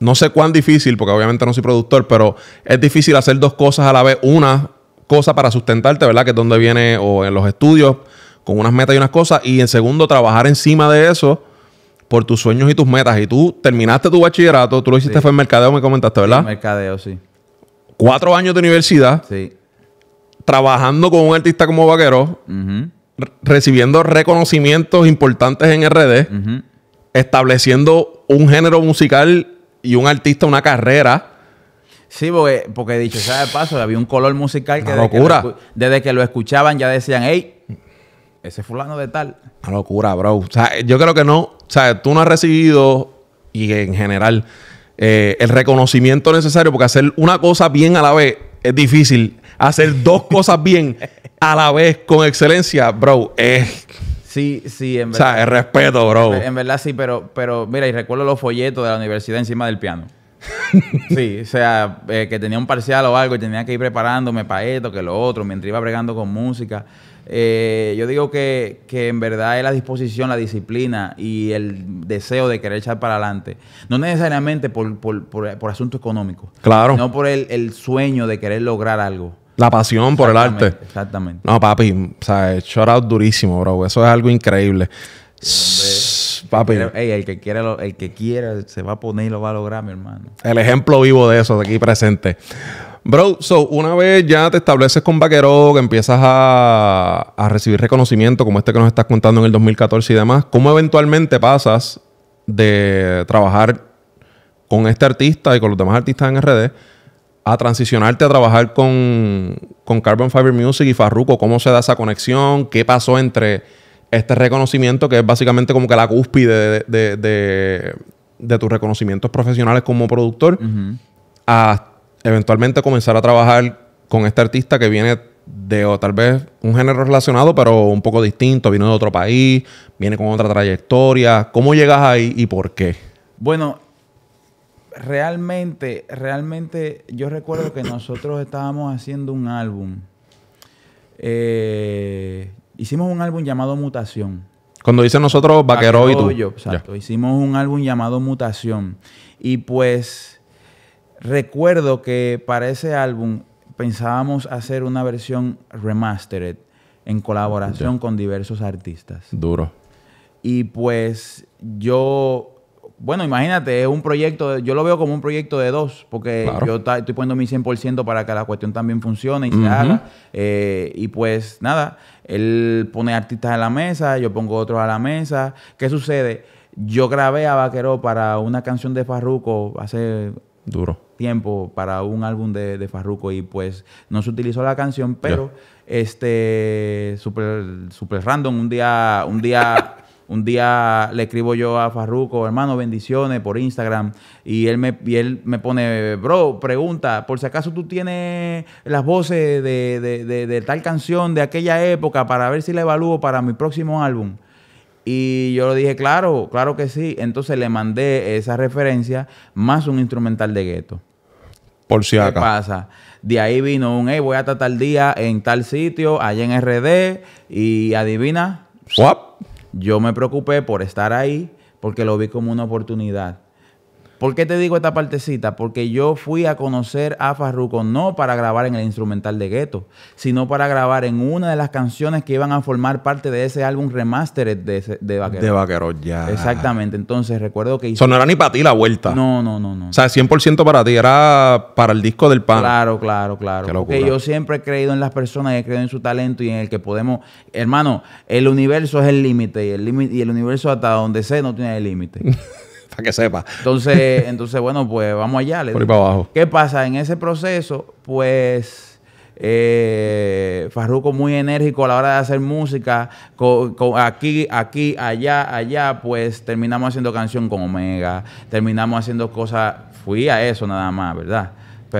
Speaker 2: no sé cuán difícil, porque obviamente no soy productor, pero es difícil hacer dos cosas a la vez. Una cosa para sustentarte, ¿verdad? Que es donde viene, o en los estudios, con unas metas y unas cosas. Y en segundo, trabajar encima de eso por tus sueños y tus metas. Y tú terminaste tu bachillerato, tú lo hiciste fue en mercadeo, me comentaste, ¿verdad? mercadeo, sí. Cuatro años de universidad. Sí. Trabajando con un artista como vaquero. Recibiendo reconocimientos importantes en RD. Estableciendo un género musical
Speaker 1: y un artista una carrera. Sí, porque, porque dicho sabes de paso, había un color musical que, desde locura. que, lo, desde que lo escuchaban ya decían, hey, ese fulano de tal.
Speaker 2: Una locura, bro. O sea, yo creo que no, o sea, tú no has recibido, y en general, eh, el reconocimiento necesario, porque hacer una cosa bien a la vez es difícil. Hacer dos cosas bien a la vez con excelencia, bro, es...
Speaker 1: Sí, sí, en verdad. O sea, el
Speaker 2: respeto, bro. En,
Speaker 1: verdad sí, pero, pero mira, y recuerdo los folletos de la universidad encima del piano. sí, o sea, eh, que tenía un parcial o algo y tenía que ir preparándome para esto, que lo otro, mientras iba bregando con música. Eh, yo digo que, que, en verdad es la disposición, la disciplina y el deseo de querer echar para adelante. No necesariamente por, por, por, asunto económico. Claro. Sino por el, el sueño de querer lograr algo. La pasión por el arte. Exactamente.
Speaker 2: No, papi, o sea, shout out durísimo, bro. Eso es algo increíble. papi.
Speaker 1: el que quiera, el que quiera se va a poner y lo va a lograr, mi hermano.
Speaker 2: El ejemplo vivo de eso de aquí presente. Bro, so, una vez ya te estableces con Vaquero, que empiezas a, a recibir reconocimiento como este que nos estás contando en el 2014 y demás, ¿cómo eventualmente pasas de trabajar con este artista y con los demás artistas en RD a transicionarte a trabajar con, con Carbon Fiber Music y Farruko? ¿Cómo se da esa conexión? ¿Qué pasó entre este reconocimiento que es básicamente como que la cúspide de, de, tus reconocimientos profesionales como productor a eventualmente comenzar a trabajar con este artista que viene de o tal vez un género relacionado pero un poco distinto, viene de otro país, viene con otra trayectoria. ¿Cómo llegas ahí y por qué?
Speaker 1: Bueno, realmente, realmente, yo recuerdo que nosotros estábamos haciendo un álbum. Eh, hicimos un álbum llamado Mutación.
Speaker 2: Cuando dice nosotros, Vaquero, y tú. exacto.
Speaker 1: Hicimos un álbum llamado Mutación. Y pues recuerdo que para ese álbum pensábamos hacer una versión remastered en colaboración con diversos artistas. Duro. Y pues yo bueno, imagínate, es un proyecto, yo lo veo como un proyecto de dos, porque yo estoy poniendo mi 100% para que la cuestión también funcione y se haga. Eh, y pues nada, él pone artistas a la mesa, yo pongo otros a la mesa. ¿Qué sucede? Yo grabé a Vaquero para una canción de Farruco hace Duro. tiempo, para un álbum de, Farruco Farruko, y pues no se utilizó la canción, pero este super, super random, un día, un día Un día le escribo yo a Farruco, hermano, bendiciones por Instagram. Y él me, me pone, bro, pregunta, por si acaso tú tienes las voces de, tal canción de aquella época para ver si la evalúo para mi próximo álbum. Y yo le dije, claro, claro que sí. Entonces le mandé esa referencia más un instrumental de gueto.
Speaker 2: Por si acaso. ¿Qué pasa?
Speaker 1: De ahí vino un, hey, voy a estar tal día en tal sitio, allá en RD, y adivina. ¡Swap! Yo me preocupé por estar ahí porque lo vi como una oportunidad. ¿Por qué te digo esta partecita? Porque yo fui a conocer a Farruko no para grabar en el instrumental de Ghetto, sino para grabar en una de las canciones que iban a formar parte de ese álbum remastered de, ese, de Vaquero.
Speaker 2: De ya. Exactamente.
Speaker 1: Entonces recuerdo que... Eso no era ni
Speaker 2: para ti la vuelta. No, no, no, no. O sea, 100% para ti, era para el disco del pan. Claro, claro, claro. Porque yo
Speaker 1: siempre he creído en las personas, y he creído en su talento y en el que podemos... Hermano, el universo es el límite y el, límite, y el universo hasta donde sé no tiene límite. que sepa. Entonces, entonces bueno, pues vamos allá. Por abajo. ¿Qué pasa? En ese proceso, pues... Eh, Farruco muy enérgico a la hora de hacer música, con aquí, aquí, allá, allá, pues terminamos haciendo canción con Omega, terminamos haciendo cosas, fui a eso nada más, ¿verdad?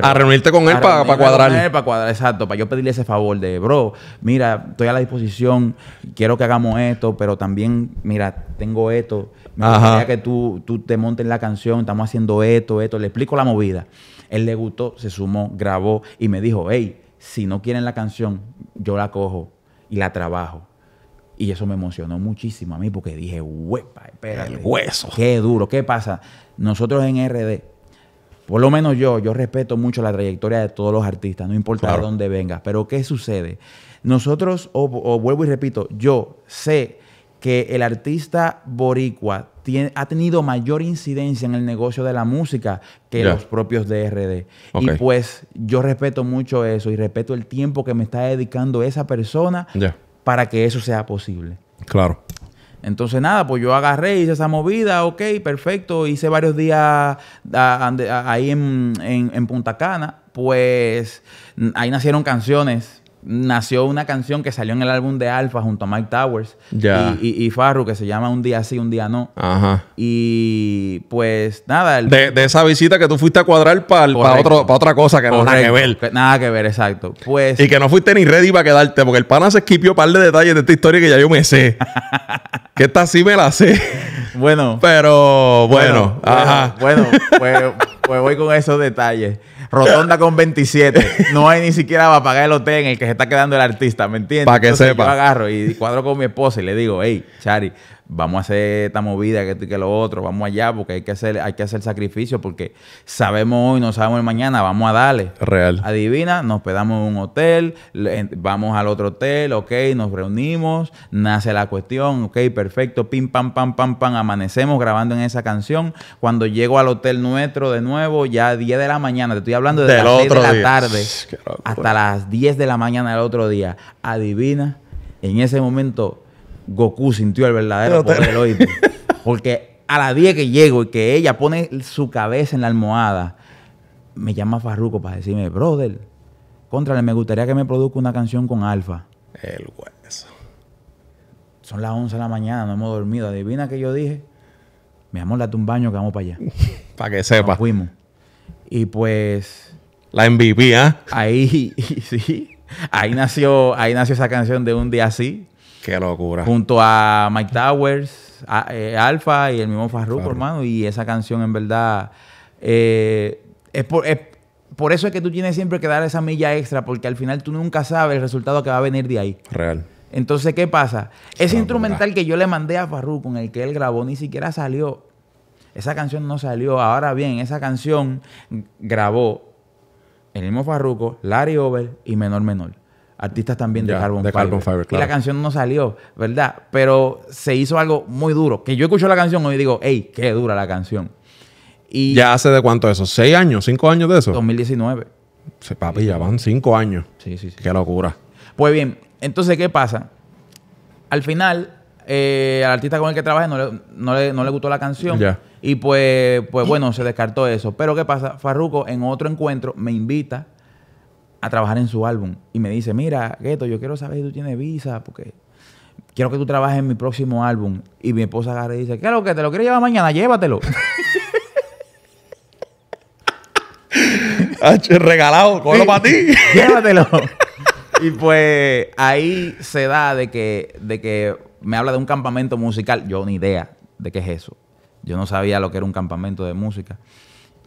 Speaker 1: a reunirte con él para cuadrar. Con él para cuadrar, exacto. Para yo pedirle ese favor de, bro, mira, estoy a la disposición, quiero que hagamos esto, pero también, mira, tengo esto. Me que tú, te montes la canción, estamos haciendo esto, esto. Le explico la movida. Él le gustó, se sumó, grabó y me dijo, hey, si no quieren la canción, yo la cojo y la trabajo. Y eso me emocionó muchísimo a mí porque dije, huepa, espérate. El hueso. Qué duro. ¿Qué pasa? Nosotros en RD, por lo menos yo, yo respeto mucho la trayectoria de todos los artistas, no importa de dónde vengas. Pero ¿qué sucede? Nosotros, o vuelvo y repito, yo sé que el artista boricua tiene, ha tenido mayor incidencia en el negocio de la música que los propios DRD. Y pues yo respeto mucho eso y respeto el tiempo que me está dedicando esa persona para que eso sea posible. Claro. Entonces, nada, pues yo agarré, hice esa movida, ok, perfecto. Hice varios días ahí en, Punta Cana. Pues ahí nacieron canciones nació una canción que salió en el álbum de Alfa junto a Mike Towers y, Farru que se llama Un día sí, un día no. Ajá. Y pues nada. De, esa visita que tú fuiste a
Speaker 2: cuadrar para para otra cosa que no nada que ver.
Speaker 1: nada que ver, exacto. Pues,
Speaker 2: y que no fuiste ni ready para quedarte porque el pana se esquipió un par de detalles de esta historia que ya yo me sé.
Speaker 1: que esta sí me la sé. Bueno. Pero bueno. bueno ajá. Bueno, pues, pues voy con esos detalles rotonda con 27. No hay ni siquiera para pagar el hotel en el que se está quedando el artista, ¿me entiendes? Para que Entonces, sepa. Yo agarro y cuadro con mi esposa y le digo, hey, Chari, vamos a hacer esta movida, que que lo otro, vamos allá, porque hay que hacer, hay que hacer sacrificio, porque sabemos hoy, no sabemos el mañana, vamos a darle. Real. Adivina, nos pedamos en un hotel, vamos al otro hotel, ok, nos reunimos, nace la cuestión, ok, perfecto, pim, pam, pam, pam, pam, amanecemos grabando en esa canción. Cuando llego al hotel nuestro de nuevo, ya a 10 de la mañana, te estoy hablando de las la tarde hasta las 10 de la mañana del otro día. Adivina, en ese momento Goku sintió el verdadero poder del hoy Porque a la 10 que llego y que ella pone su cabeza en la almohada, me llama Farruco para decirme, brother, contrale, me gustaría que me produzca una canción con Alfa. El hueso. Son las 11 de la mañana, no hemos dormido. Adivina que yo dije, mi amor, date un baño que vamos para allá. para que sepa. fuimos. Y pues... La MVP, ¿ah? Ahí, sí. Ahí nació, ahí nació esa canción de un día así. Qué locura. Junto a Mike Towers, eh, Alfa y el mismo Farruko, hermano. Y esa canción, en verdad, eh, por, eso es que tú tienes siempre que dar esa milla extra, porque al final tú nunca sabes el resultado que va a venir de ahí. Real. Entonces, ¿qué pasa? Ese instrumental que yo le mandé a Farruko, en el que él grabó, ni siquiera salió. Esa canción no salió. Ahora bien, esa canción grabó el mismo Farruko, Larry Over y Menor Menor artistas también de Carbon de Fiber. Y la canción no salió, ¿verdad? Pero se hizo algo muy duro. Que yo escucho la canción y digo, hey, qué dura la canción. Y ¿Ya
Speaker 2: hace de cuánto eso? ¿Seis años? ¿Cinco años de eso? 2019. papi, ya van cinco años. Sí, sí, sí. Qué locura.
Speaker 1: Pues bien, entonces, ¿qué pasa? Al final, eh, al artista con el que trabajé no le, no le, gustó la canción. Y pues, pues bueno, se descartó eso. Pero ¿qué pasa? Farruco en otro encuentro me invita a trabajar en su álbum y me dice, mira, Gueto, yo quiero saber si tú tienes visa porque quiero que tú trabajes en mi próximo álbum. Y mi esposa agarra y dice, ¿qué lo que te lo quiero llevar mañana? Llévatelo. Regalado, cógelo para ti. Llévatelo. y pues ahí se da de que, de que me habla de un campamento musical. Yo ni idea de qué es eso. Yo no sabía lo que era un campamento de música.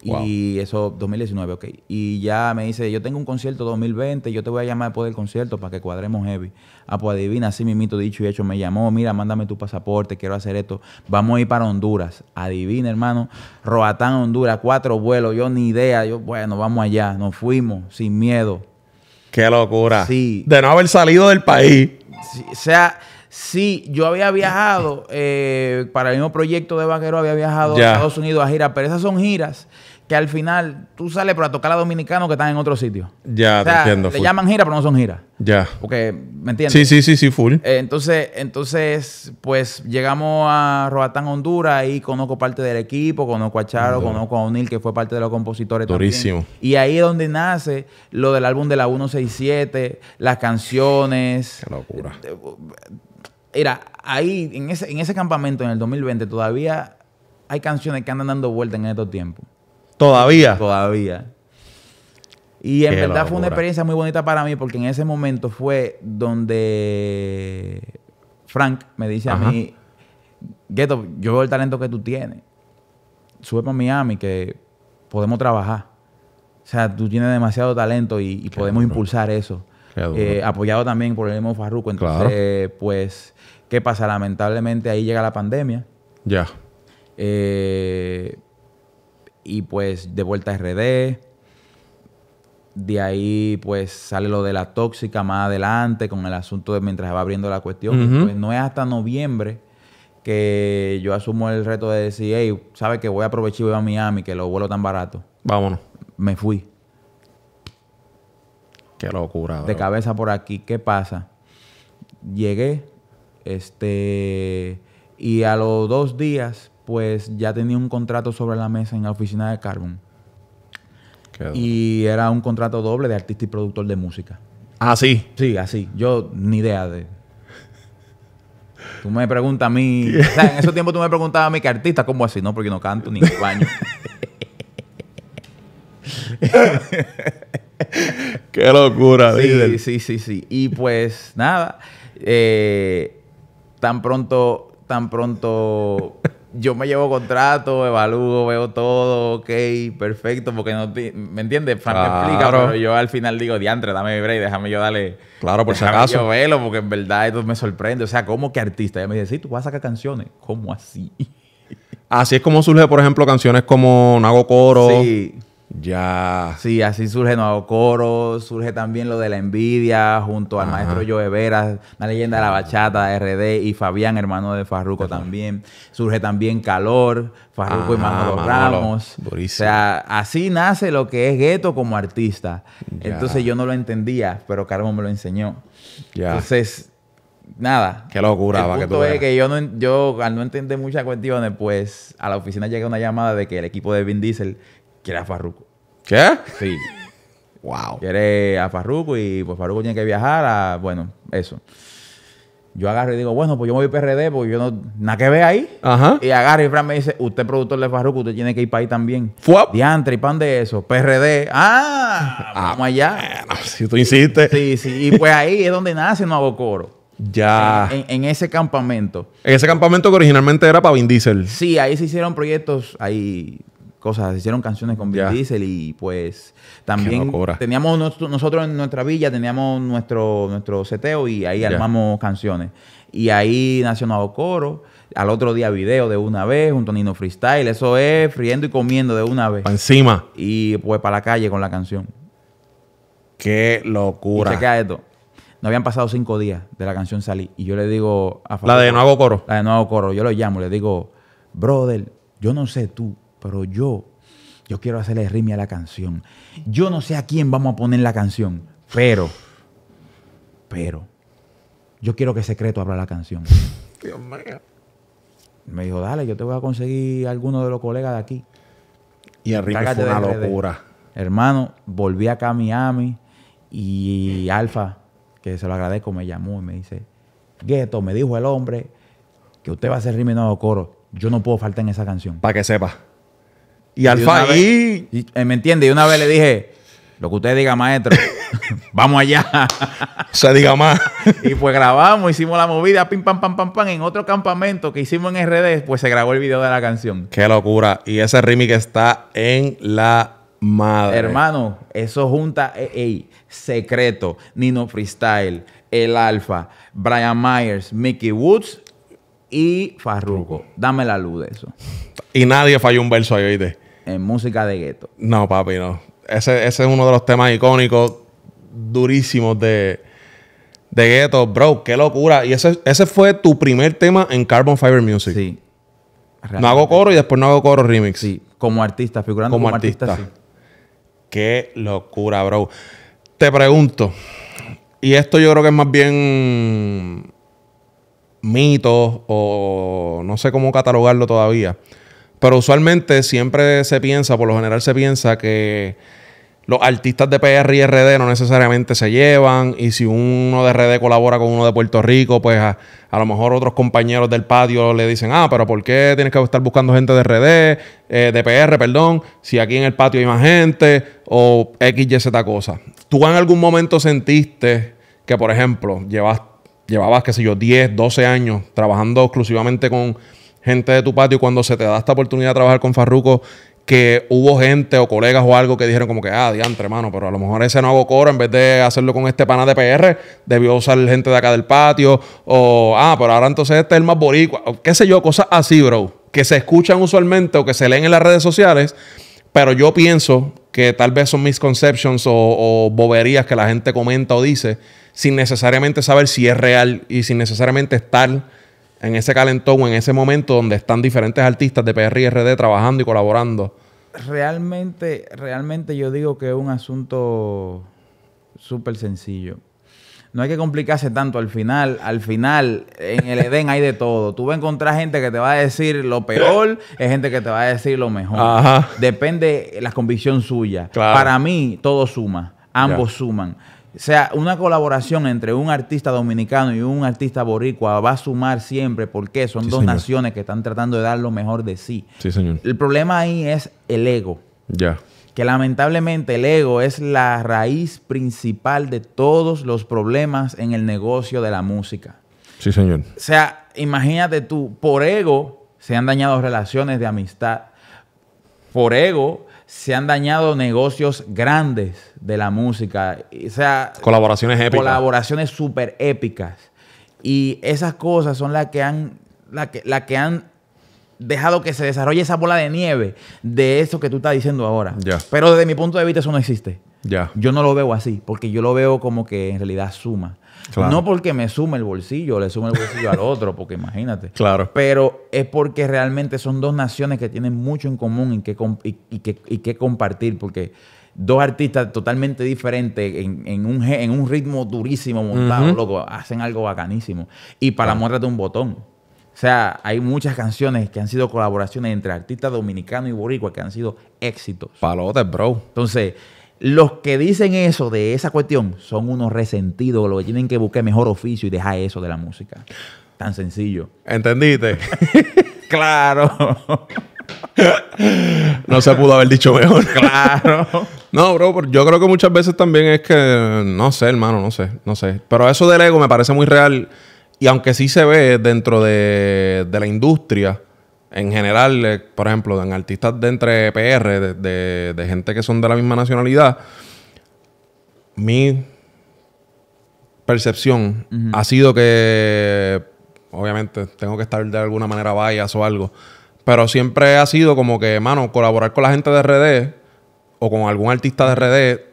Speaker 1: Y eso 2019, ok. Y ya me dice, yo tengo un concierto 2020, yo te voy a llamar después del concierto para que cuadremos heavy. Ah, pues adivina, así mito dicho y hecho, me llamó, mira, mándame tu pasaporte, quiero hacer esto. Vamos a ir para Honduras. Adivina, hermano, Roatán, Honduras, cuatro vuelos, yo ni idea. Yo, bueno, vamos allá. Nos fuimos, sin miedo. Qué locura. Sí.
Speaker 2: De no haber salido del país.
Speaker 1: o sea... Sí, yo había viajado eh, para el mismo proyecto de Vaquero, había viajado a Estados Unidos a girar, pero esas son giras que al final tú sales para tocar a dominicanos que están en otro sitio.
Speaker 2: Ya, entiendo. Le llaman
Speaker 1: gira, pero no son giras. Ya. Porque, ¿me entiendes? Sí, sí, sí, sí, full. Eh, entonces, entonces, pues llegamos a Roatán, Honduras, ahí conozco parte del equipo, conozco a Charo, conozco a O'Neill, que fue parte de los compositores Durísimo. Y ahí es donde nace lo del álbum de la 167, las canciones. Qué locura. Era, eh, ahí, en ese, en ese campamento en el 2020, todavía hay canciones que andan dando vuelta en estos tiempos.
Speaker 2: Todavía. Todavía. Y en verdad fue una experiencia
Speaker 1: muy bonita para mí porque en ese momento fue donde Frank me dice a mí, Geto, yo veo el talento que tú tienes. Sube para Miami que podemos trabajar. O sea, tú tienes demasiado talento y, podemos impulsar eso. Eh, apoyado también por el mismo Farruko. Entonces, pues, ¿qué pasa? Lamentablemente ahí llega la pandemia. Ya. Eh, y pues de vuelta a RD. De ahí pues sale lo de la tóxica más adelante con el asunto de mientras va abriendo la cuestión. Pues, no es hasta noviembre que yo asumo el reto de decir, hey, ¿sabes que voy a aprovechar y voy a Miami, que lo vuelo tan barato Vámonos. Me fui. Qué locura. De cabeza por aquí, ¿qué pasa? Llegué, este, y a los dos días pues ya tenía un contrato sobre la mesa en la oficina de Carbon. Y era un contrato doble de artista y productor de música. Ah, sí. Sí, así. Yo ni idea de. Tú me preguntas a mí. o sea, en esos tiempos tú me preguntabas a mí que artista, ¿cómo así? No, porque no canto ni baño. Qué locura, sí, sí, sí, sí. Y pues nada. Eh, tan pronto, tan pronto yo me llevo contrato, evalúo, veo todo, ok, perfecto, porque no ¿me entiendes? Para que me explica, pero yo al final digo, diantre, dame mi break, déjame yo darle. Claro, por si acaso. Yo velo, porque en verdad esto me sorprende. O sea, ¿cómo que artista? Ella me dice, sí, tú vas a sacar canciones. ¿Cómo así?
Speaker 2: así es como surge, por ejemplo, canciones como Nago Coro. Sí.
Speaker 1: Ya. Sí, así surge Nuevo Coro, surge también lo de la envidia, junto al maestro Joe Veras, la leyenda de la bachata, RD, y Fabián, hermano de Farruco también. Surge también Calor, Farruco y Manolo, Ramos. O sea, así nace lo que es gueto como artista. Entonces yo no lo entendía, pero Carmo me lo enseñó. Entonces, nada. Qué locura, que es que yo, no, yo, al no entender muchas cuestiones, pues a la oficina llega una llamada de que el equipo de Vin Diesel quiere a Farruko. ¿Qué? Sí. wow. Quiere eh, a Farruko y pues Farruko tiene que viajar a, bueno, eso. Yo agarro y digo, bueno, pues yo me voy PRD porque yo no, nada que ver ahí. Ajá. Y agarro y Fran me dice, usted productor de Farruko, usted tiene que ir para ahí también. ¡Fuap! Diantre y pan de eso. PRD. Ah, ¡Ah! vamos allá. si tú insistes. Sí, sí. Y pues ahí es donde nace Nuevo Coro. Ya. En, ese campamento. En
Speaker 2: ese campamento que originalmente era para Vin Diesel.
Speaker 1: Sí, ahí se hicieron proyectos ahí cosas. Hicieron canciones con Vin Diesel y pues también teníamos nosotros en nuestra villa, teníamos nuestro, nuestro seteo y ahí armamos canciones. Y ahí nació Nuevo Coro. Al otro día video de una vez, un tonino Freestyle. Eso es friendo y comiendo de una vez. encima. Y pues para la calle con la canción. Qué locura. Y esto. No habían pasado cinco días de la canción salir Y yo le digo a Fabio, La de Nuevo Coro. La de Nuevo Coro. Yo lo llamo, le digo, brother, yo no sé tú, pero yo, yo quiero hacerle rime a la canción. Yo no sé a quién vamos a poner la canción, pero, pero, yo quiero que Secreto abra la canción. Dios mío. Me dijo, dale, yo te voy a conseguir a alguno de los colegas de aquí. Y el fue una locura. Hermano, volví acá a Miami y Alfa, que se lo agradezco, me llamó y me dice, Gueto, me dijo el hombre que usted va a hacer rime coro. Yo no puedo faltar en esa canción. Para que sepa. Y, Alfa y... Eh, ¿Me entiende? Y una vez le dije, lo que usted diga, maestro, vamos allá. Se diga más. y pues grabamos, hicimos la movida, pim, pam, pam, pam, pam. En otro campamento que hicimos en RD, pues se grabó el video de la canción.
Speaker 2: Qué locura. Y ese remix está en
Speaker 1: la madre. Hermano, eso junta, eh, ey, Secreto, Nino Freestyle, El Alfa, Brian Myers, Mickey Woods y Farruko. Dame la luz de eso. Y nadie falló un verso ahí, de música
Speaker 2: de gueto. No, papi, no. Ese, es uno de los temas icónicos durísimos de, de gueto. Bro, qué locura. Y ese, ese fue tu primer tema en Carbon Fiber Music. Sí. No hago coro y después no hago coro remix. Sí, como artista, figurando como, artista. Qué locura, bro. Te pregunto, y esto yo creo que es más bien ...mito o no sé cómo catalogarlo todavía. Pero usualmente siempre se piensa, por lo general se piensa que los artistas de PR y RD no necesariamente se llevan. Y si uno de RD colabora con uno de Puerto Rico, pues a, lo mejor otros compañeros del patio le dicen, ah, pero ¿por qué tienes que estar buscando gente de RD, eh, de PR, perdón, si aquí en el patio hay más gente o X, Y, Z cosa? ¿Tú en algún momento sentiste que, por ejemplo, llevas, llevabas, qué sé yo, 10, 12 años trabajando exclusivamente con gente de tu patio cuando se te da esta oportunidad de trabajar con Farruco que hubo gente o colegas o algo que dijeron como que, ah, diantre, hermano, pero a lo mejor ese no hago coro, en vez de hacerlo con este pana de PR, debió usar gente de acá del patio, o, ah, pero ahora entonces este es el más boricua, qué sé yo, cosas así, bro, que se escuchan usualmente o que se leen en las redes sociales, pero yo pienso que tal vez son misconceptions o, o boberías que la gente comenta o dice, sin necesariamente saber si es real y sin necesariamente estar en ese calentón, en ese momento donde están diferentes artistas de PR y RD trabajando y colaborando?
Speaker 1: Realmente, realmente yo digo que es un asunto súper sencillo. No hay que complicarse tanto al final. Al final, en el Edén hay de todo. Tú vas a encontrar gente que te va a decir lo peor, y gente que te va a decir lo mejor. Depende Depende la convicción suya. Para mí, todo suma. Ambos suman sea una colaboración entre un artista dominicano y un artista boricua va a sumar siempre porque son dos naciones que están tratando de dar lo mejor de sí. Sí, señor. El problema ahí es el ego. Ya. Que lamentablemente el ego es la raíz principal de todos los problemas en el negocio de la música. Sí, señor. O sea, imagínate tú, por ego se han dañado relaciones de amistad. Por ego se han dañado negocios grandes de la música. O sea, colaboraciones épicas. Colaboraciones súper épicas. Y esas cosas son las que han, que, que han dejado que se desarrolle esa bola de nieve de eso que tú estás diciendo ahora. Pero desde mi punto de vista eso no existe. Ya. Yo no lo veo así, porque yo lo veo como que en realidad suma. No porque me sume el bolsillo, le sume el bolsillo al otro, porque imagínate. Claro. Pero es porque realmente son dos naciones que tienen mucho en común y que, y, que, compartir, porque dos artistas totalmente diferentes en, en, un, ritmo durísimo montado, loco, hacen algo bacanísimo. Y para claro. de un botón. O sea, hay muchas canciones que han sido colaboraciones entre artistas dominicanos y boricuas que han sido éxitos. Palotes, bro. Entonces, los que dicen eso de esa cuestión son unos resentidos, los que tienen que buscar mejor oficio y dejar eso de la música. Tan sencillo. ¿Entendiste? claro.
Speaker 2: no se pudo haber dicho mejor.
Speaker 1: claro.
Speaker 2: No, bro, yo creo que muchas veces también es que, no sé, hermano, no sé, no sé. Pero eso del ego me parece muy real. Y aunque sí se ve dentro de la industria, en general, eh, por ejemplo, en artistas de entre PR, de, de, gente que son de la misma nacionalidad, mi percepción ha sido que, obviamente, tengo que estar de alguna manera bias o algo, pero siempre ha sido como que, mano, colaborar con la gente de RD o con algún artista de RD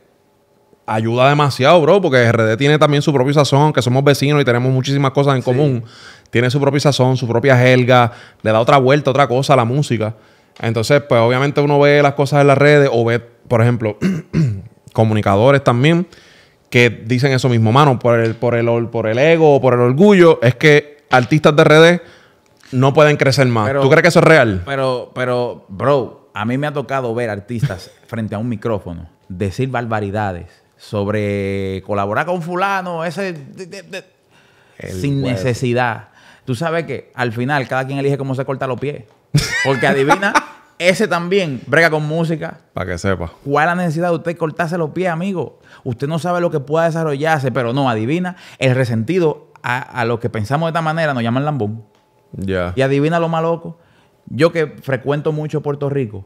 Speaker 2: ayuda demasiado, bro, porque RD tiene también su propio sazón, que somos vecinos y tenemos muchísimas cosas en común. Tiene su propio sazón, su propia jerga, le da otra vuelta, otra cosa a la música. Entonces, pues obviamente uno ve las cosas en las redes o ve, por ejemplo, comunicadores también que dicen eso mismo, mano, por el, por el, por el ego o por el orgullo, es que artistas de RD no pueden crecer más. ¿Tú crees que eso es real?
Speaker 1: Pero, pero, bro, a mí me ha tocado ver artistas frente a un micrófono decir barbaridades sobre colaborar con fulano, ese... sin necesidad. Tú sabes que al final cada quien elige cómo se corta los pies. Porque adivina, ese también brega con música.
Speaker 2: Para que sepa.
Speaker 1: ¿Cuál es la necesidad de usted cortarse los pies, amigo? Usted no sabe lo que pueda desarrollarse, pero no, adivina, el resentido a, a los que pensamos de esta manera nos llaman lambón. Ya. Y adivina lo más loco. Yo que frecuento mucho Puerto Rico,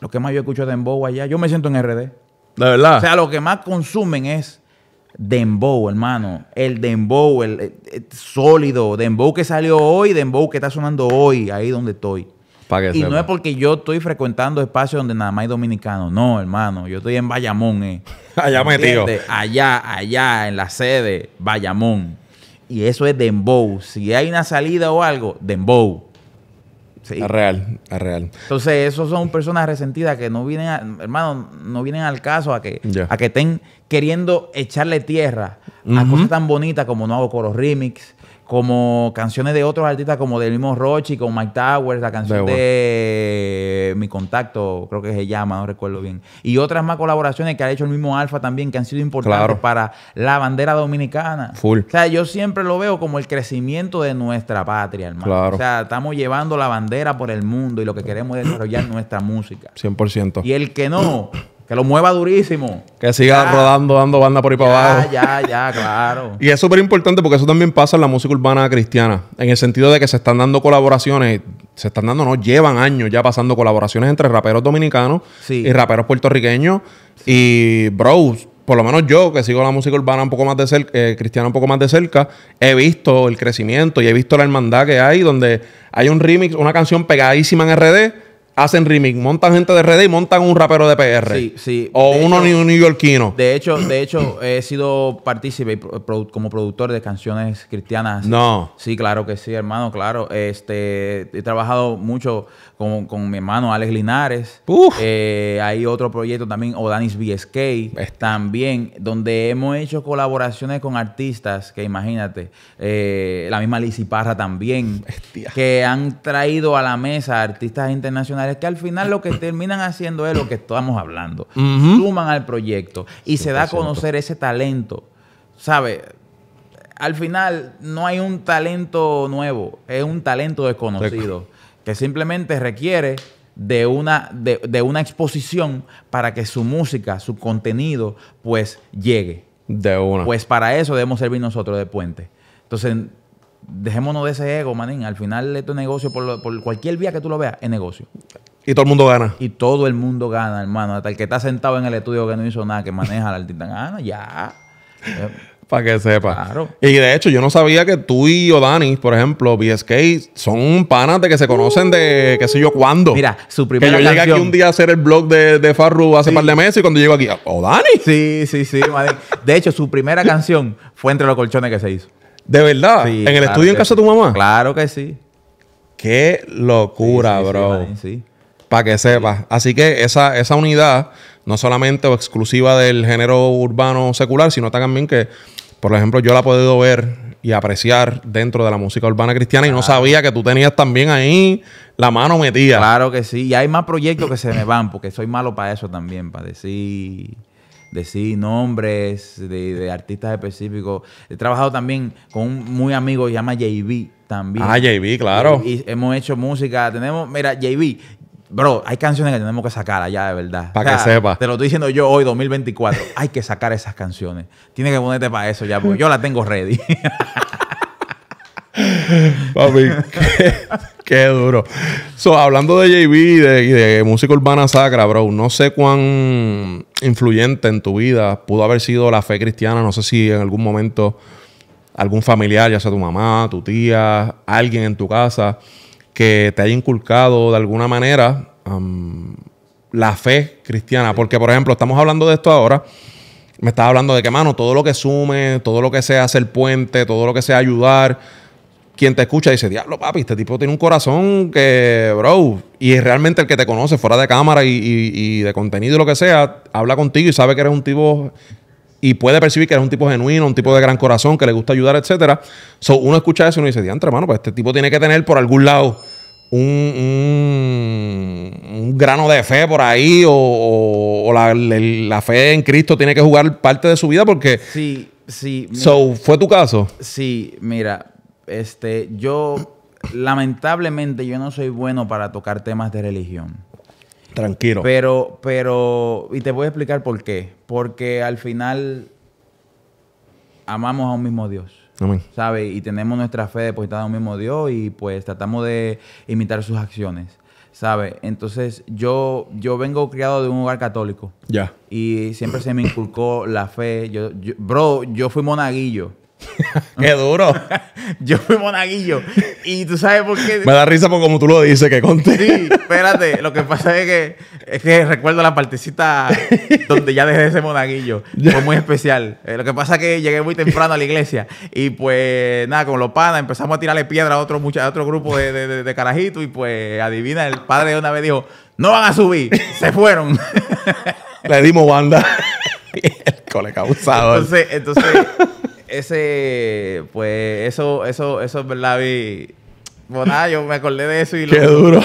Speaker 1: lo que más yo escucho de Dembow allá, yo me siento en RD. La verdad. O sea, lo que más consumen es Dembow, hermano. El Dembow, el, eh, eh, sólido. Dembow que salió hoy, Dembow que está sonando hoy, ahí donde estoy. y no es porque yo estoy frecuentando espacios donde nada más hay dominicanos. No, hermano. Yo estoy en Bayamón, eh. allá metido. Allá, allá, en la sede, Bayamón. Y eso es Dembow. Si hay una salida o algo, Dembow a real, a real. Entonces, esos son personas resentidas que no vienen, hermano, no vienen al caso a que, a que estén queriendo echarle tierra a cosas tan bonitas como No Hago Coros Remix, como canciones de otros artistas como del mismo Rochi, con Mike Towers, la canción de, Mi Contacto, creo que se llama, no recuerdo bien. Y otras más colaboraciones que ha hecho el mismo Alfa también, que han sido importantes para la bandera dominicana. Full. O sea, yo siempre lo veo como el crecimiento de nuestra patria, hermano. O sea, estamos llevando la bandera por el mundo y lo que queremos es desarrollar nuestra música.
Speaker 2: 100%.
Speaker 1: Y el que no que lo mueva durísimo.
Speaker 2: Que siga rodando, dando banda por ahí para abajo.
Speaker 1: Ya, ya, claro.
Speaker 2: y es súper importante porque eso también pasa en la música urbana cristiana. En el sentido de que se están dando colaboraciones, se están dando, no, llevan años ya pasando colaboraciones entre raperos dominicanos y raperos puertorriqueños. Y, bro, por lo menos yo, que sigo la música urbana un poco más de cerca, eh, cristiana un poco más de cerca, he visto el crecimiento y he visto la hermandad que hay, donde hay un remix, una canción pegadísima en RD hacen remix, montan gente de Red y montan un rapero de PR. Sí, sí. O uno neoyorquino.
Speaker 1: De hecho, de hecho, he sido partícipe como productor de canciones cristianas. No. Sí, claro que sí, hermano, claro. Este, he trabajado mucho con, mi hermano Alex Linares. Eh, hay otro proyecto también, Odanis BSK, Best. también, donde hemos hecho colaboraciones con artistas, que imagínate, eh, la misma Liz Parra también que han traído a la mesa artistas internacionales que al final lo que terminan haciendo es lo que estamos hablando. Suman al proyecto y se da a conocer ese talento. ¿Sabes? Al final no hay un talento nuevo, es un talento desconocido que simplemente requiere de una, de una exposición para que su música, su contenido, pues llegue. De una. Pues para eso debemos servir nosotros de puente. Entonces, dejémonos de ese ego, manín. Al final, este negocio, por, por cualquier vía que tú lo veas, es negocio. Y todo el mundo gana. Y todo el mundo gana, hermano. Hasta el que está sentado en el estudio que no hizo nada, que maneja la artista, gana, ya. Eh,
Speaker 2: Para que sepa. Y de hecho, yo no sabía que tú y Odani, por ejemplo, BSK, son panas de que se conocen de qué sé yo cuándo. Mira, su primera Que yo llegué aquí un día a hacer el blog de, de Farru hace par de meses y cuando llego aquí, ¡Odani! Sí, sí, sí. de hecho, su primera
Speaker 1: canción fue entre los colchones que se hizo. ¿De verdad? ¿En el estudio en casa de tu mamá? Claro que sí. Qué locura, bro. Para que sepas. Así que
Speaker 2: esa, esa unidad, no solamente o exclusiva del género urbano secular, sino también que, por ejemplo, yo la he podido ver y apreciar dentro de la música urbana cristiana y no sabía
Speaker 1: que tú tenías también ahí la mano metida. Claro que sí. Y hay más proyectos que se me van, porque soy malo para eso también, para decir decir nombres de, artistas específicos. He trabajado también con un muy amigo que se llama JB también. Ah, JB, claro. Y, hemos hecho música. Tenemos, mira, JB, Bro, hay canciones que tenemos que sacar allá, de verdad. Para que sepa. Te lo estoy diciendo yo hoy, 2024. hay que sacar esas canciones. Tienes que ponerte para eso ya, porque yo la tengo ready.
Speaker 2: Papi, qué, duro. So, hablando de JB y de, música urbana sacra, bro, no sé cuán influyente en tu vida pudo haber sido la fe cristiana. No sé si en algún momento algún familiar, ya sea tu mamá, tu tía, alguien en tu casa, que te haya inculcado de alguna manera um, la fe cristiana. Porque, por ejemplo, estamos hablando de esto ahora me estaba hablando de que, mano, todo lo que sume, todo lo que sea hacer puente, todo lo que sea ayudar, quien te escucha dice, diablo, papi, este tipo tiene un corazón que, bro, y es realmente el que te conoce fuera de cámara y, de contenido y lo que sea, habla contigo y sabe que eres un tipo y puede percibir que eres un tipo genuino, un tipo de gran corazón, que le gusta ayudar, etcétera. So, uno escucha eso y uno dice, diantre, hermano, pues este tipo tiene que tener por algún lado un, grano de fe por ahí o, la, fe en Cristo tiene que jugar parte de su vida porque... Sí,
Speaker 1: sí. so, ¿fue tu caso? Sí, mira, este, yo lamentablemente yo no soy bueno para tocar temas de religión. Tranquilo. Pero, pero, y te voy a explicar por qué. Porque al final amamos a un mismo Dios. ¿Sabes? Y tenemos nuestra fe depositada en un mismo Dios y pues tratamos de imitar sus acciones. ¿Sabes? Entonces yo, yo vengo criado de un hogar católico. Ya. Y siempre se me inculcó la fe. yo, bro, yo fui monaguillo. qué duro. yo fui monaguillo. Y tú sabes por qué. Me da risa por como tú lo dices, que conté. sí, espérate. Lo que pasa es que, es que recuerdo la partecita donde ya dejé ese monaguillo. Fue muy especial. Eh, lo que pasa es que llegué muy temprano a la iglesia. Y pues nada, con los panas empezamos a tirarle piedra a otro, mucha, a otro grupo de, de, carajitos. Y pues adivina, el padre de una vez dijo: No van a subir. Se fueron.
Speaker 2: Le dimos banda. el
Speaker 1: cole causado. Entonces, entonces ese, pues, eso, eso, eso es verdad, vi. Bueno, yo me acordé de eso y Qué duro.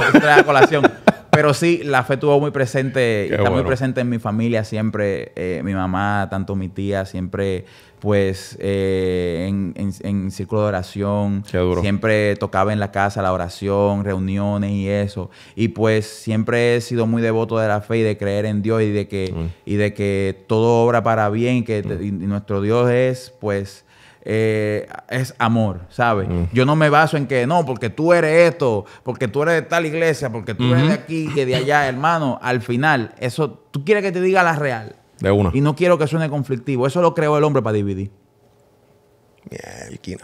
Speaker 1: colación. Pero sí, la fe estuvo muy presente, Y está muy presente en mi familia siempre. Eh, mi mamá, tanto mi tía, siempre pues eh, en, en, círculo de oración, siempre tocaba en la casa la oración, reuniones y eso. Y pues siempre he sido muy devoto de la fe y de creer en Dios y de que, y de que todo obra para bien, que nuestro Dios es pues... Eh, es amor, ¿sabes? Mm. Yo no me baso en que no, porque tú eres esto, porque tú eres de tal iglesia, porque tú eres de aquí, que de allá, hermano. Al final, eso, tú quieres que te diga la real. De una. Y no quiero que suene conflictivo. Eso lo creó el hombre para dividir. Mielquina.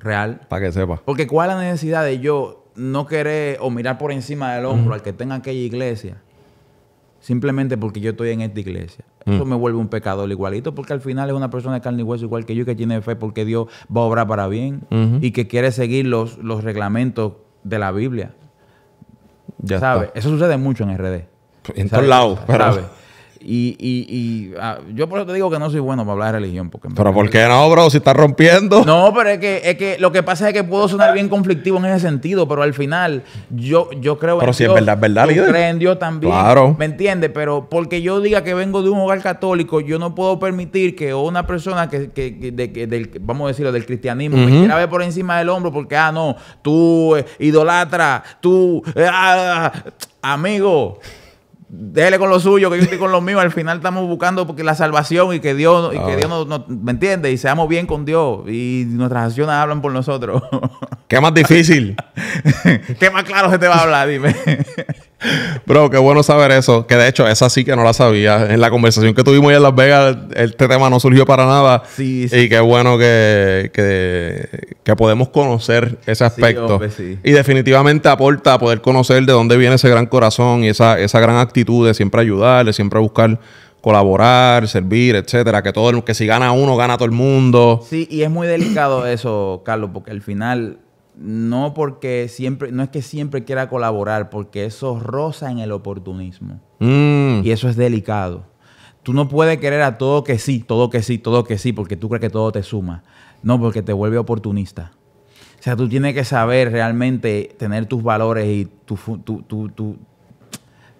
Speaker 1: Real. Para que sepa. Porque cuál es la necesidad de yo no querer o mirar por encima del hombro al que tenga aquella iglesia. Simplemente porque yo estoy en esta iglesia. Mm. Eso me vuelve un pecador igualito porque al final es una persona de carne y hueso igual que yo que tiene fe porque Dios va a obrar para bien y que quiere seguir los, los reglamentos de la Biblia. Ya ¿Sabes? Eso sucede mucho en RD. En todos lados. ¿Sabes? Y, y, y ah, yo por eso te digo que no soy bueno para hablar de religión. Porque
Speaker 2: pero ¿por qué no, bro? Si estás rompiendo.
Speaker 1: No, pero es que, es que lo que pasa es que puedo sonar bien conflictivo en ese sentido, pero al final yo, yo creo pero en si es verdad, es verdad, Yo creo en Dios también. Claro. ¿Me entiendes? Pero porque yo diga que vengo de un hogar católico, yo no puedo permitir que una persona que, que, del, vamos a decirlo, del cristianismo, me quiera ver por encima del hombro porque, ah, no, tú eh, idolatra, tú, eh, ah, amigo déjele con lo suyo, que yo estoy con lo mío. Al final estamos buscando porque la salvación y que Dios, y que ah. Dios nos, ¿me entiende? Y seamos bien con Dios. Y nuestras acciones hablan por nosotros.
Speaker 2: ¿Qué más difícil?
Speaker 1: ¿Qué más claro se te va a hablar? Dime.
Speaker 2: Bro, qué bueno saber eso. Que de hecho, esa sí que no la sabía. En la conversación que tuvimos en Las Vegas, este tema no surgió para nada. Sí, Y qué bueno que, podemos conocer ese aspecto. Y definitivamente aporta a poder conocer de dónde viene ese gran corazón y esa, esa gran actitud de siempre ayudarle, de siempre buscar colaborar, servir, etcétera, que todo el, que si gana uno,
Speaker 1: gana todo el mundo. Sí, y es muy delicado eso, Carlos, porque al final no porque siempre, no es que siempre quiera colaborar, porque eso roza en el oportunismo. Mm. Y eso es delicado. Tú no puedes querer a todo que sí, todo que sí, todo que sí, porque tú crees que todo te suma. No, porque te vuelve oportunista. O sea, tú tienes que saber realmente tener tus valores y tu, tu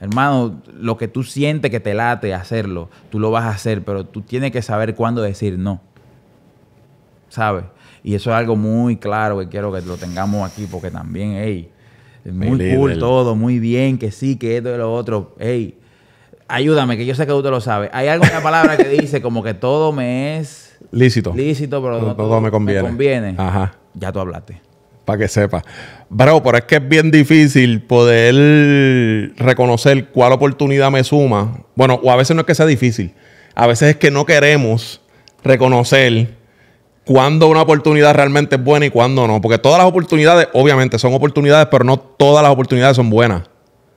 Speaker 1: hermano, lo que tú sientes que te late hacerlo, tú lo vas a hacer, pero tú tienes que saber cuándo decir no. ¿Sabes? Y eso es algo muy claro que quiero que lo tengamos aquí, porque también, hey, muy cool todo, muy bien, que sí, que esto y lo otro, hey, ayúdame, que yo sé que tú te lo sabes. Hay alguna palabra que dice como que todo me es lícito, lícito pero todo,
Speaker 2: me conviene.
Speaker 1: Ajá. Ya tú hablaste
Speaker 2: para que sepa. Bro, pero es que es bien difícil poder reconocer cuál oportunidad me suma. Bueno, o a veces no es que sea difícil, a veces es que no queremos reconocer cuándo una oportunidad realmente es buena y cuándo no. Porque todas las oportunidades, obviamente, son oportunidades, pero no todas las oportunidades son buenas.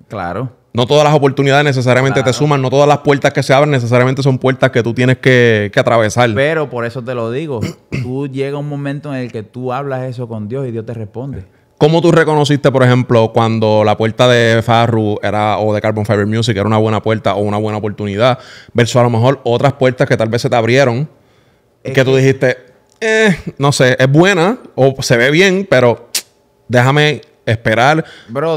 Speaker 2: Claro. No todas las oportunidades necesariamente te suman, no todas las puertas que se abren necesariamente son puertas que tú tienes que, atravesar.
Speaker 1: Pero por eso te lo digo, tú llega un momento en el que tú hablas eso con Dios y Dios te responde.
Speaker 2: ¿Cómo tú reconociste, por ejemplo, cuando la puerta de Farru era, o de Carbon Fiber Music era una buena puerta o una buena oportunidad, versus a lo mejor otras puertas que tal vez se te abrieron, y que tú dijiste, eh, no sé, es buena o se ve bien, pero déjame esperar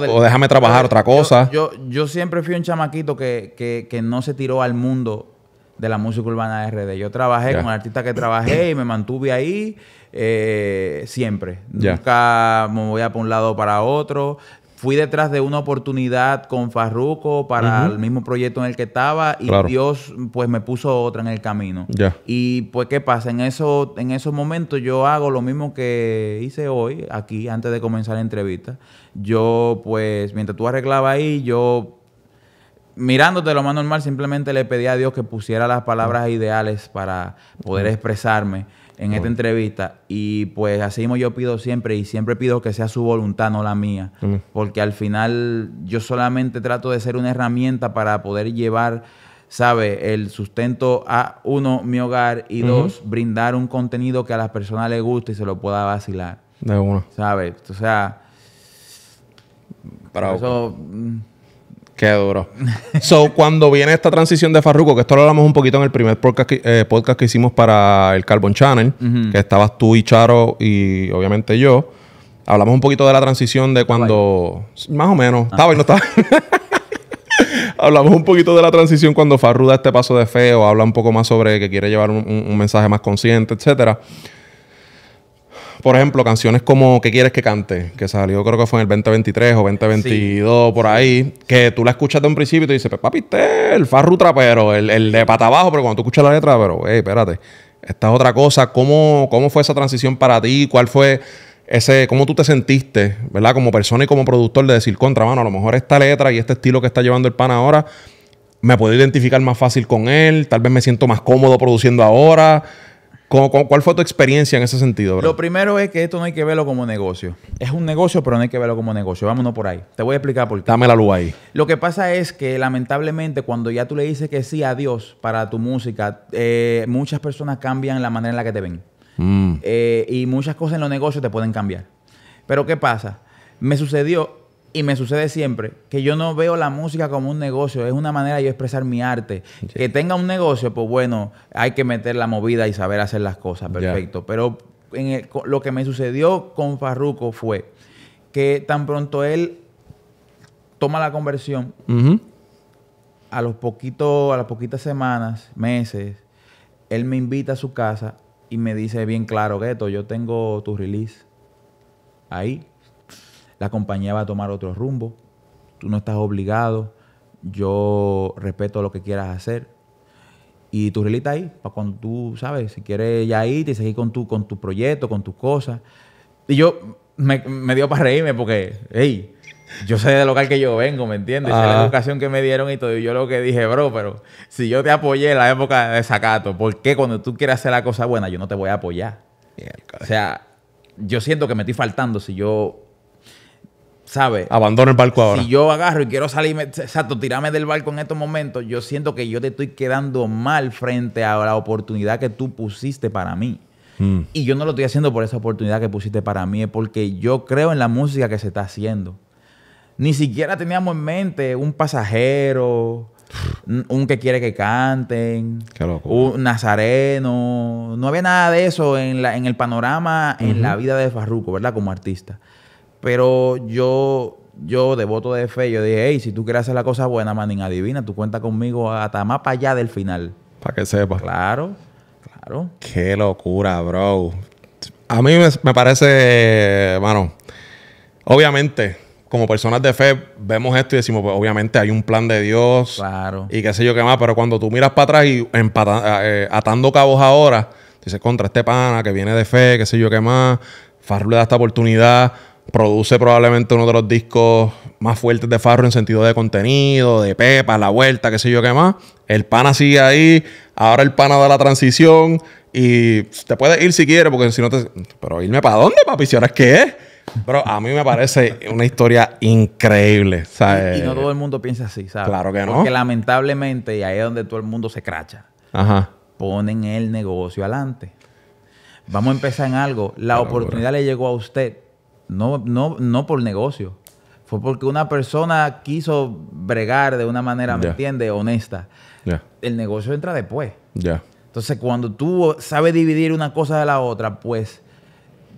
Speaker 2: o déjame trabajar otra cosa.
Speaker 1: Yo, yo, siempre fui un chamaquito que, que, que, no se tiró al mundo de la música urbana RD. Yo trabajé con con artista que trabajé y me mantuve ahí eh, siempre. Nunca me voy a un lado para otro fui detrás de una oportunidad con Farruco para el mismo proyecto en el que estaba y Dios pues me puso otra en el camino. Y pues qué pasa, en eso en esos momentos yo hago lo mismo que hice hoy aquí antes de comenzar la entrevista. Yo pues mientras tú arreglabas ahí, yo mirándote lo más normal simplemente le pedí a Dios que pusiera las palabras ah. ideales para poder ah. expresarme en esta entrevista. Y pues así mismo yo pido siempre, y siempre pido que sea su voluntad, no la mía. Mm. Porque al final yo solamente trato de ser una herramienta para poder llevar, ¿sabe? El sustento a, uno, mi hogar, y dos, brindar un contenido que a las personas les guste y se lo pueda vacilar. De uno. ¿Sabes? O sea... para Eso... Mm,
Speaker 2: Qué duro. So, cuando viene esta transición de Farruko, que esto lo hablamos un poquito en el primer podcast que, eh, hicimos para el Carbon Channel, que estabas tú y Charo y obviamente yo, hablamos un poquito de la transición de cuando... Más o menos. Ah. Estaba y no estaba. hablamos un poquito de la transición cuando Farru da este paso de feo, habla un poco más sobre que quiere llevar un, un mensaje más consciente, etcétera por ejemplo, canciones como ¿Qué quieres que cante? Que salió creo que fue en el 2023 o 2022, por ahí, que tú la escuchas de un principio y te dices, pues, papi, este el farru trapero, el, de pata abajo, pero cuando tú escuchas la letra, pero, hey, espérate, esta es otra cosa. ¿Cómo, cómo fue esa transición para ti? ¿Cuál fue ese, cómo tú te sentiste, verdad? Como persona y como productor de decir, contra, mano, a lo mejor esta letra y este estilo que está llevando el pan ahora, me puedo identificar más fácil con él, tal vez me siento más cómodo produciendo ahora cuál fue tu experiencia en ese sentido? Lo
Speaker 1: primero es que esto no hay que verlo como negocio. Es un negocio, pero no hay que verlo como negocio. Vámonos por ahí. Te voy a explicar por qué. Dame la luz ahí. Lo que pasa es que lamentablemente cuando ya tú le dices que sí a Dios para tu música, eh, muchas personas cambian la manera en la que te ven. Mm. Eh, y muchas cosas en los negocios te pueden cambiar. Pero ¿qué pasa? Me sucedió y me sucede siempre que yo no veo la música como un negocio, es una manera de yo expresar mi arte. Que tenga un negocio, pues bueno, hay que meter la movida y saber hacer las cosas, perfecto. Pero en lo que me sucedió con Farruco fue que tan pronto él toma la conversión, a los poquitos, a las poquitas semanas, meses, él me invita a su casa y me dice bien claro, Gueto, yo tengo tu release ahí la compañía va a tomar otro rumbo, tú no estás obligado, yo respeto lo que quieras hacer. Y tu relita ahí, para cuando tú, ¿sabes? Si quieres ya irte y seguir con tu, con tu proyecto, con tus cosas. Y yo me, dio para reírme porque, hey, yo sé del local que yo vengo, ¿me entiendes? Sé la educación que me dieron y todo. Y yo lo que dije, bro, pero si yo te apoyé en la época de sacato, ¿por qué cuando tú quieres hacer la cosa buena yo no te voy a apoyar? o sea, yo siento que me estoy faltando si yo ¿sabes?
Speaker 2: Abandona el barco ahora. Si
Speaker 1: yo agarro y quiero salirme, exacto, tirarme del barco en estos momentos, yo siento que yo te estoy quedando mal frente a la oportunidad que tú pusiste para mí. Mm. Y yo no lo estoy haciendo por esa oportunidad que pusiste para mí, es porque yo creo en la música que se está haciendo. Ni siquiera teníamos en mente un pasajero, un que quiere que canten, un nazareno. No había nada de eso en, el panorama, en la vida de Farruko, ¿verdad? Como artista. Pero yo, yo de voto de fe, yo dije, hey, si tú quieres hacer la cosa buena, manín, adivina, tú cuenta conmigo hasta más para allá del final. Para que sepas. Claro, claro. Qué locura, bro. A mí me, parece, mano,
Speaker 2: obviamente, como personas de fe, vemos esto y decimos, pues obviamente hay un plan de Dios. Claro. Y qué sé yo qué más, pero cuando tú miras para atrás y empata, eh, eh, atando cabos ahora, dices, contra este pana que viene de fe, qué sé yo qué más, Farru le da esta oportunidad produce probablemente uno de los discos más fuertes de Farro en sentido de contenido, de Pepa, La Vuelta, qué sé yo qué más. El pana sigue ahí, ahora el pana da la transición y te puedes ir si quieres, porque si no te... Pero irme para dónde, papi, si ahora es que es. Pero a mí me parece una historia increíble. ¿sabes? Y, no eh, todo
Speaker 1: el mundo piensa así, ¿sabes? Claro que no. Porque lamentablemente, y ahí es donde todo el mundo se cracha. Ajá. Ponen el negocio adelante. Vamos a empezar en algo. La oportunidad le llegó a usted no, no, no por negocio. Fue porque una persona quiso bregar de una manera, ¿me entiendes? Honesta. El negocio entra después.
Speaker 2: Entonces,
Speaker 1: cuando tú sabes dividir una cosa de la otra, pues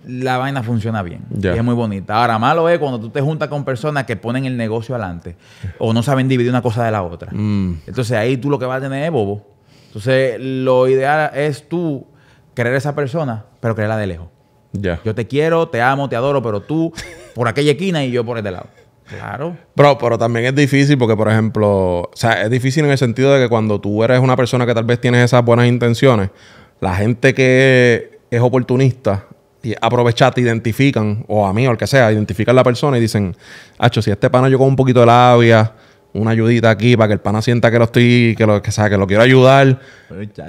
Speaker 1: la vaina funciona bien. Y es muy bonita. Ahora, malo es cuando tú te juntas con personas que ponen el negocio adelante o no saben dividir una cosa de la otra. Mm. Entonces, ahí tú lo que vas a tener es bobo. Entonces, lo ideal es tú creer esa persona, pero creerla de lejos. Yo te quiero, te amo, te adoro, pero tú por aquella esquina y yo por este lado. Claro.
Speaker 2: pero también es difícil porque, por ejemplo, o sea, es difícil en el sentido de que cuando tú eres una persona que tal vez tienes esas buenas intenciones, la gente que es oportunista y aprovecha, te identifican, o a mí o al que sea, identifican a la persona y dicen, Hacho, si este pana yo con un poquito de labia, una ayudita aquí para que el pana sienta que lo estoy, que lo, que, sabe, que lo quiero ayudar.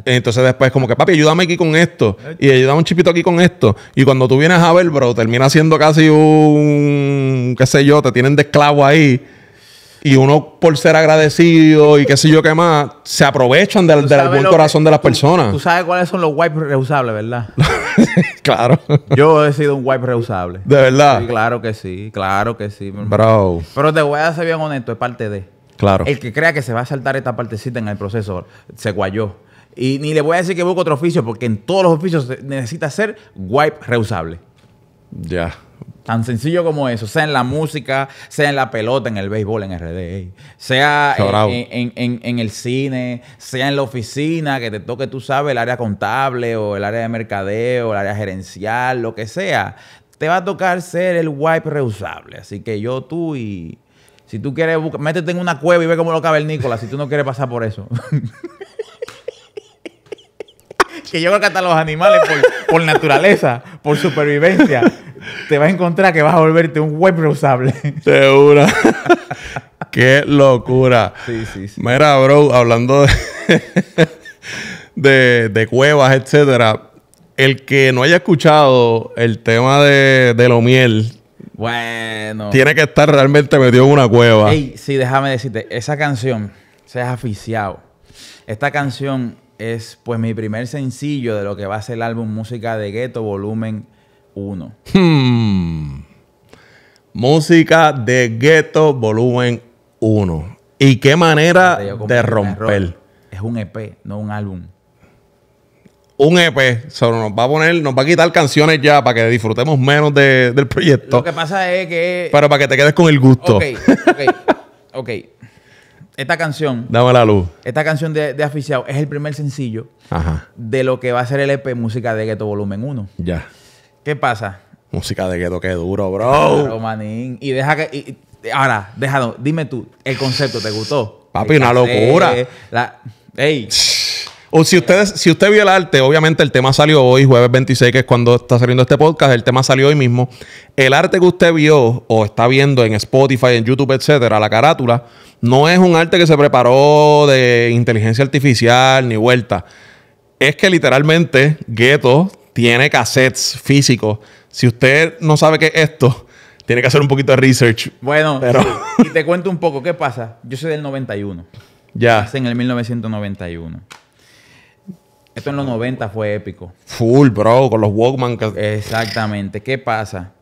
Speaker 2: Entonces después como que, papi, ayúdame aquí con esto. Y ayúdame un chipito aquí con esto. Y cuando tú vienes a ver, bro, termina siendo casi un, qué sé yo, te tienen de esclavo ahí. Y uno por ser agradecido y qué sé yo qué más, se aprovechan del, del buen corazón de las personas. Tú
Speaker 1: sabes cuáles son los wipes reusables, ¿verdad? claro. Yo he sido un wipe reusable. ¿De verdad? claro que sí, claro que sí. Bro. Pero te voy a ser bien honesto, es parte de... El que crea que se va a saltar esta partecita en el proceso se guayó. Y ni le voy a decir que busque otro oficio, porque en todos los oficios necesita ser wipe reusable. Ya. Tan sencillo como eso, sea en la música, sea en la pelota, en el béisbol, en RD, sea en, el cine, sea en la oficina, que te toque, tú sabes, el área contable o el área de mercadeo, el área gerencial, lo que sea, te va a tocar ser el wipe reusable. Así que yo, tú y, si tú quieres, métete en una cueva y ve cómo lo cabe el Nicolás. si tú no quieres pasar por eso. que yo creo que hasta los animales, por, naturaleza, por supervivencia, te vas a encontrar que vas a volverte un web reusable.
Speaker 2: Segura. Qué locura. Sí, sí, sí. Mira, bro, hablando de, cuevas, etcétera. El que no haya escuchado el tema de, de lo miel,
Speaker 1: bueno. Tiene que estar
Speaker 2: realmente metido en una cueva. Ey,
Speaker 1: sí, déjame decirte, esa canción, se ha aficiado. Esta canción es pues mi primer sencillo de lo que va a ser el álbum Música de Gueto volumen 1.
Speaker 2: Hmm. Música de Gueto volumen 1. ¿Y qué manera de romper? Es un EP, no un álbum un EP. Solo nos va a poner, nos va a quitar canciones ya para que disfrutemos menos del proyecto. Lo que pasa
Speaker 1: es que. Pero para que te quedes con el gusto. Ok, ok, ok. Esta canción. Dame la luz. Esta canción de, de Aficiado es el primer sencillo de lo que va a ser el EP Música de Gueto Volumen 1. Ya. ¿Qué pasa? Música de Gueto, qué duro, bro. Claro, manín. Y deja que. ahora, déjalo. Dime tú, el concepto, ¿te gustó? Papi, una locura. La, ¡Ey!
Speaker 2: O si ustedes, si usted vio el arte, obviamente el tema salió hoy, jueves 26, que es cuando está saliendo este podcast, el tema salió hoy mismo. El arte que usted vio o está viendo en Spotify, en YouTube, etcétera, la carátula, no es un arte que se preparó de inteligencia artificial ni vuelta. Es que literalmente Ghetto tiene cassettes físicos. Si usted no sabe qué es esto, tiene que hacer un
Speaker 1: poquito de research. Bueno, y te cuento un poco qué pasa. Yo soy del 91. Ya. en el 1991. Esto en los 90 fue épico. Full, bro, con los Walkman. Exactamente. ¿Qué pasa?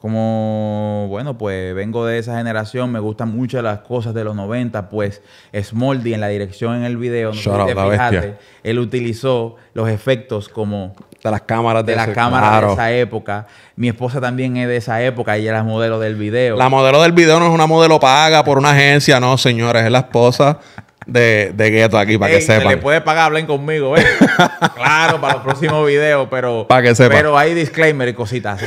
Speaker 1: Como, bueno, pues vengo de esa generación, me gustan mucho las cosas de los 90, pues Smoldy en la dirección en el video, no te fijaste, él utilizó los efectos como de las cámaras de, las esa época. Mi esposa también es de esa época, ella era modelo del video. La
Speaker 2: modelo del video no es una modelo paga por una agencia, no, señores, es la esposa de, de gueto aquí para que sepan. Se
Speaker 1: puede pagar, hablen conmigo, ¿eh? claro, para los próximos videos, pero. Para que Pero hay disclaimer y cositas.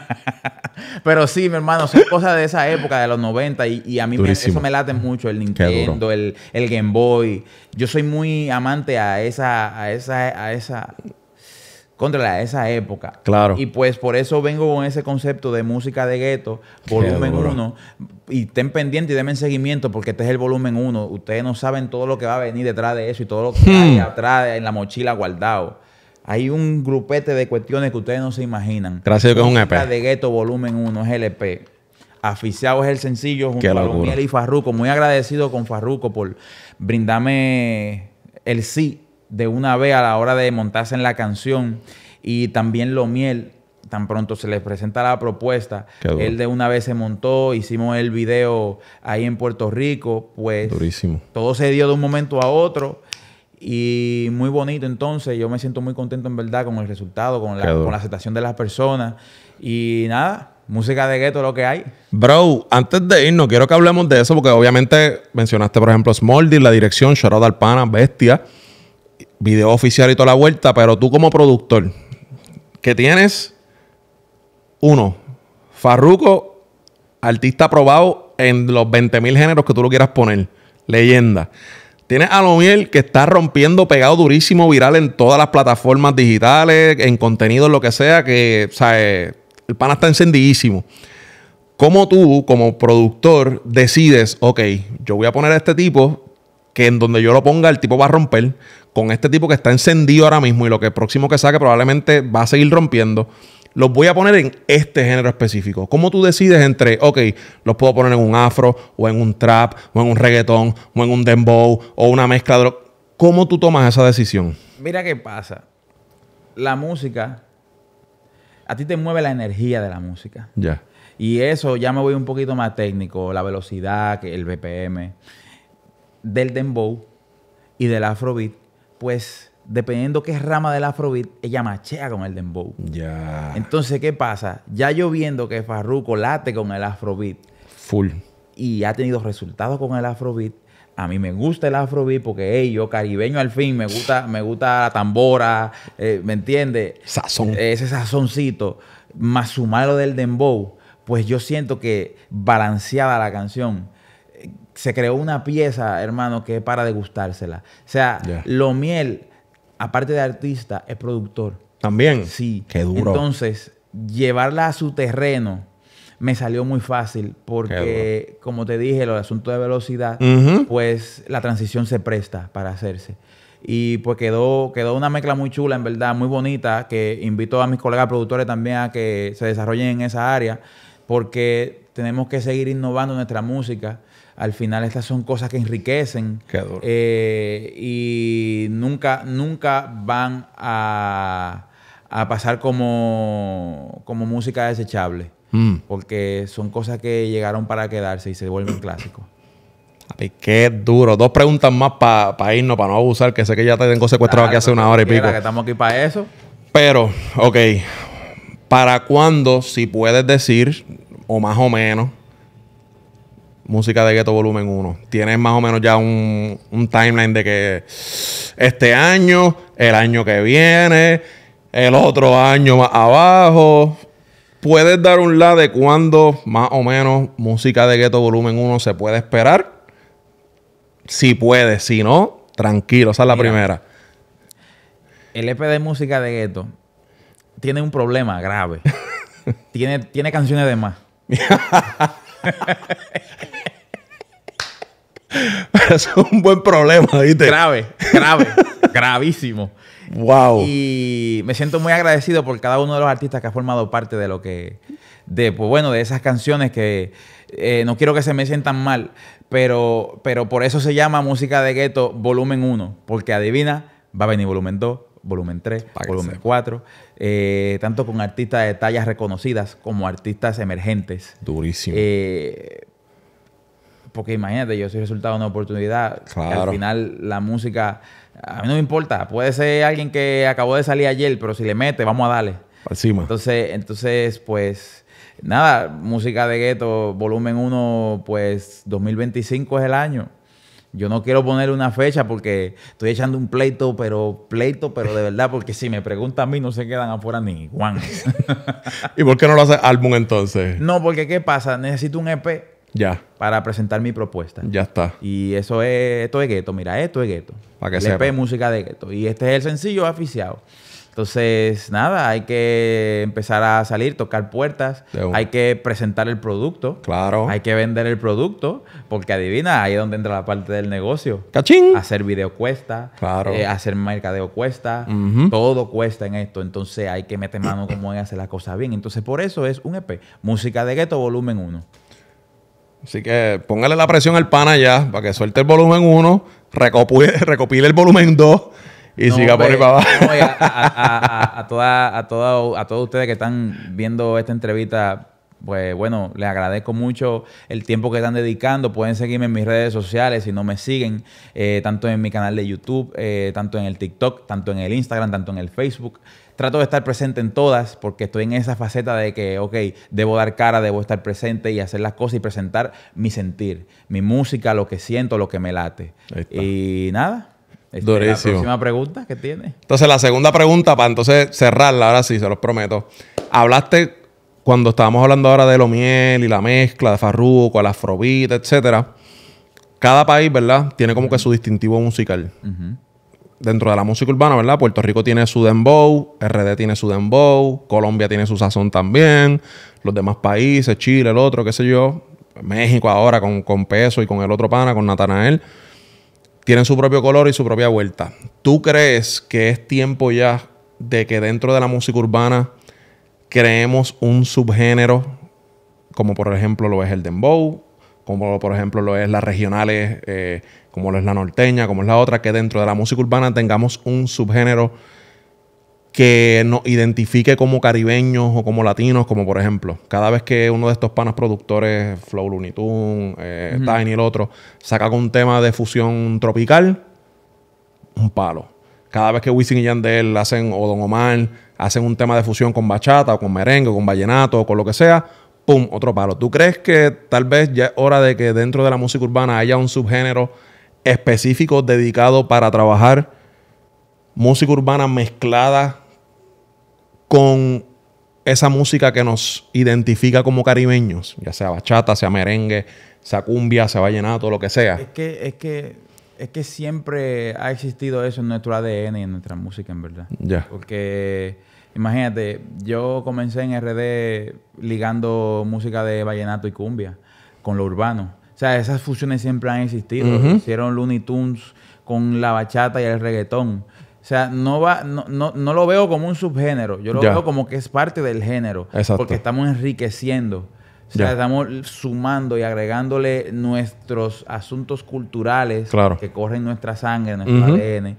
Speaker 1: pero sí, mi hermano, son cosas de esa época, de los 90, y, a mí me, eso me late mucho, el Nintendo, el, el, Game Boy. Yo soy muy amante a esa, a esa, a esa contra esa época. Claro. Y pues por eso vengo con ese concepto de música de gueto, volumen 1. Y estén pendientes y denme seguimiento porque este es el volumen 1. Ustedes no saben todo lo que va a venir detrás de eso y todo lo que hmm. hay atrás en la mochila guardado. Hay un grupete de cuestiones que ustedes no se imaginan. Gracias que es un EP. de gueto volumen 1 es LP. E Aficiado es el sencillo junto a y Farruco. Muy agradecido con Farruco por brindarme el sí de una vez a la hora de montarse en la canción. Y también Lo Miel, tan pronto se les presenta la propuesta, él de una vez se montó, hicimos el video ahí en Puerto Rico, pues Durísimo. todo se dio de un momento a otro y muy bonito entonces, yo me siento muy contento en verdad con el resultado, con la, con la aceptación de las personas y nada. Música de gueto, lo que hay.
Speaker 2: Bro, antes de irnos, quiero que hablemos de eso, porque obviamente mencionaste, por ejemplo, Smoldy, la dirección, shout bestia video oficial y toda la vuelta, pero tú como productor, que tienes uno, Farruco, artista aprobado en los 20.000 géneros que tú lo quieras poner, leyenda. Tienes a Lomiel que está rompiendo pegado durísimo, viral en todas las plataformas digitales, en contenido, lo que sea, que o eh, el pana está encendidísimo. ¿Cómo tú, como productor, decides, ok, yo voy a poner a este tipo que en donde yo lo ponga el tipo va a romper con este tipo que está encendido ahora mismo y lo que próximo que saque probablemente va a seguir rompiendo. Los voy a poner en este género específico. ¿Cómo tú decides entre, ok, los puedo poner en un afro o en un trap o en un reggaetón o en un dembow o una mezcla de... ¿Cómo tú tomas esa decisión?
Speaker 1: Mira qué pasa. La música, a ti te mueve la energía de la música. Ya. Y eso ya me voy un poquito más técnico, la velocidad, el BPM del dembow y del afrobeat, pues dependiendo qué rama del afrobeat, ella machea con el dembow. Ya. Entonces, ¿qué pasa? Ya yo viendo que Farruko late con el afrobeat. Full. Y ha tenido resultados con el afrobeat. A mí me gusta el afrobeat porque ellos yo caribeño al fin, me gusta, me gusta la tambora, eh, ¿me entiendes? Sazón. Ese sazoncito. Más sumarlo del dembow, pues yo siento que balanceada la canción se creó una pieza, hermano, que es para degustársela. O sea, lo miel, aparte de artista, es productor. También. Sí. Qué duro. Entonces, llevarla a su terreno me salió muy fácil porque, como te dije, el asunto de velocidad, pues la transición se presta para hacerse. Y pues quedó, quedó una mezcla muy chula, en verdad, muy bonita, que invito a mis colegas productores también a que se desarrollen en esa área, porque tenemos que seguir innovando nuestra música al final estas son cosas que enriquecen Qué duro. Eh, y nunca, nunca van a, pasar como, como música desechable, mm. porque son cosas que llegaron para quedarse y se vuelven clásicos.
Speaker 2: Ay, qué duro. Dos preguntas más para irnos, para no abusar, que sé que ya te tengo secuestrado aquí hace una hora y pico. estamos
Speaker 1: aquí para eso.
Speaker 2: Pero, ok, ¿para cuándo, si puedes decir, o más o menos, música de gueto volumen 1. Tienes más o menos ya un, timeline de que este año, el año que viene, el otro año más abajo. ¿Puedes dar un la de cuándo más o menos música de gueto volumen 1 se puede esperar? Si puede, si no, tranquilo, esa es la primera.
Speaker 1: El EP de música de gueto tiene un problema grave. tiene, tiene canciones de más. es un buen
Speaker 2: problema, ¿viste?
Speaker 1: Grave, grave, gravísimo. Wow. Y me siento muy agradecido por cada uno de los artistas que ha formado parte de lo que, de, pues bueno, de esas canciones que eh, no quiero que se me sientan mal, pero, pero por eso se llama Música de Gueto Volumen 1, porque adivina, va a venir Volumen 2, Volumen 3, Volumen 4, eh, tanto con artistas de tallas reconocidas como artistas emergentes. Durísimo. Eh, porque imagínate, yo soy resultado de una oportunidad. Al final, la música, a mí no me importa. Puede ser alguien que acabó de salir ayer, pero si le mete, vamos a darle. Entonces, entonces pues, nada, música de gueto, volumen 1, pues 2025 es el año. Yo no quiero poner una fecha porque estoy echando un pleito, pero pleito, pero de verdad, porque si me preguntan a mí no se quedan afuera ni Juan.
Speaker 2: ¿Y por qué no lo hace álbum entonces?
Speaker 1: No, porque ¿qué pasa? Necesito un EP ya. Para presentar mi propuesta. Ya está. Y eso es, esto es gueto, mira, esto es gueto. Para que El EP música de gueto. Y este es el sencillo aficiado. Entonces, nada, hay que empezar a salir, tocar puertas, hay que presentar el producto. Claro. Hay que vender el producto, porque adivina, ahí es donde entra la parte del negocio. ¡Cachín! Hacer video cuesta, claro. Eh, hacer mercadeo cuesta, todo cuesta en esto. Entonces, hay que meter mano como en hacer las cosas bien. Entonces, por eso es un EP, Música de Gueto Volumen 1.
Speaker 2: Así que póngale la presión al pana ya para que suelte el volumen 1, recopile, el volumen 2 y siga por ahí para
Speaker 1: abajo. a, todos ustedes que están viendo esta entrevista, pues bueno, les agradezco mucho el tiempo que están dedicando. Pueden seguirme en mis redes sociales si no me siguen, eh, tanto en mi canal de YouTube, eh, tanto en el TikTok, tanto en el Instagram, tanto en el Facebook trato de estar presente en todas porque estoy en esa faceta de que, ok, debo dar cara, debo estar presente y hacer las cosas y presentar mi sentir, mi música, lo que siento, lo que me late. Y nada. Este, Durísimo. La próxima pregunta que tiene.
Speaker 2: Entonces, la segunda pregunta, para entonces cerrarla, ahora sí, se los prometo. Hablaste cuando estábamos hablando ahora de lo miel y la mezcla de farruco, la afrobita, etcétera. Cada país, ¿verdad? Tiene como que su distintivo musical dentro de la música urbana, ¿verdad? Puerto Rico tiene su dembow, RD tiene su dembow, Colombia tiene su sazón también, los demás países, Chile, el otro, qué sé yo, México ahora con, con Peso y con el otro pana, con Natanael, tienen su propio color y su propia vuelta. ¿Tú crees que es tiempo ya de que dentro de la música urbana creemos un subgénero, como por ejemplo lo es el dembow, como por ejemplo lo es las regionales... Eh, como es la norteña, como es la otra, que dentro de la música urbana tengamos un subgénero que nos identifique como caribeños o como latinos, como por ejemplo, cada vez que uno de estos panas productores, Flow Looney Tunes, eh, el otro, saca un tema de fusión tropical, un palo. Cada vez que Wisin y Yandel hacen, o Don Omar, hacen un tema de fusión con bachata, o con merengue, o con vallenato, o con lo que sea, ¡pum! Otro palo. ¿Tú crees que tal vez ya es hora de que dentro de la música urbana haya un subgénero Específico dedicado para trabajar música urbana mezclada con esa música que nos identifica como caribeños, ya sea bachata, sea merengue, sea cumbia, sea vallenato, lo que sea. Es
Speaker 1: que, es que, es que siempre ha existido eso en nuestro ADN y en nuestra música, en verdad. Porque, imagínate, yo comencé en RD ligando música de vallenato y cumbia con lo urbano. O sea, esas fusiones siempre han existido. Hicieron Looney Tunes con la bachata y el reggaetón. O sea, no, va, no, no, lo veo como un subgénero. Yo lo veo como que es parte del género. Porque estamos enriqueciendo. O sea, estamos sumando y agregándole nuestros asuntos culturales que corren nuestra sangre, nuestro ADN,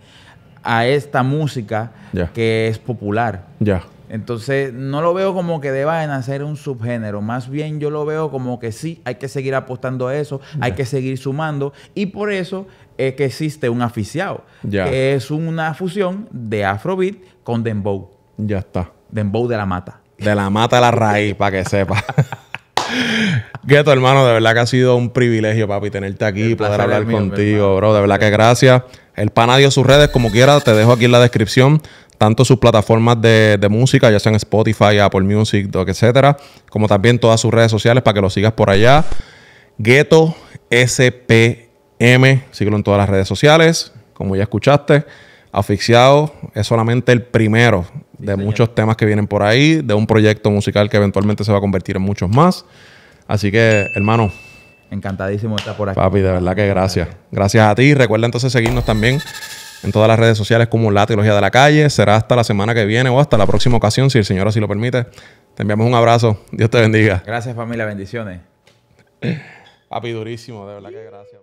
Speaker 1: a esta música que es popular. Ya. Entonces, no lo veo como que deba nacer un subgénero. Más bien yo lo veo como que sí, hay que seguir apostando a eso, hay que seguir sumando. Y por eso es que existe un aficiado, que es una fusión de Afrobeat con Dembow. Ya está. Dembow de la mata. De la mata a la raíz, para que sepa.
Speaker 2: Gueto, hermano, de verdad que ha sido un privilegio, papi, tenerte aquí poder hablar contigo, bro. De verdad que gracias. El pana dio sus redes, como quiera, te dejo aquí en la descripción tanto sus plataformas de, música, ya sean Spotify, Apple Music, etcétera, como también todas sus redes sociales para que lo sigas por allá. Ghetto SPM, síguelo en todas las redes sociales, como ya escuchaste. Asfixiado es solamente el primero de muchos temas que vienen por ahí, de un proyecto musical que eventualmente se va a convertir en muchos más. Así que, hermano,
Speaker 1: Encantadísimo de estar por
Speaker 2: aquí. Papi, de verdad que gracias. Gracias a ti. Recuerda entonces seguirnos también en todas las redes sociales como La Teología de la Calle. Será hasta la semana que viene o hasta la próxima ocasión, si el Señor así lo permite. Te enviamos un abrazo. Dios te bendiga.
Speaker 1: Gracias familia, bendiciones. Papi, durísimo, de verdad que gracias.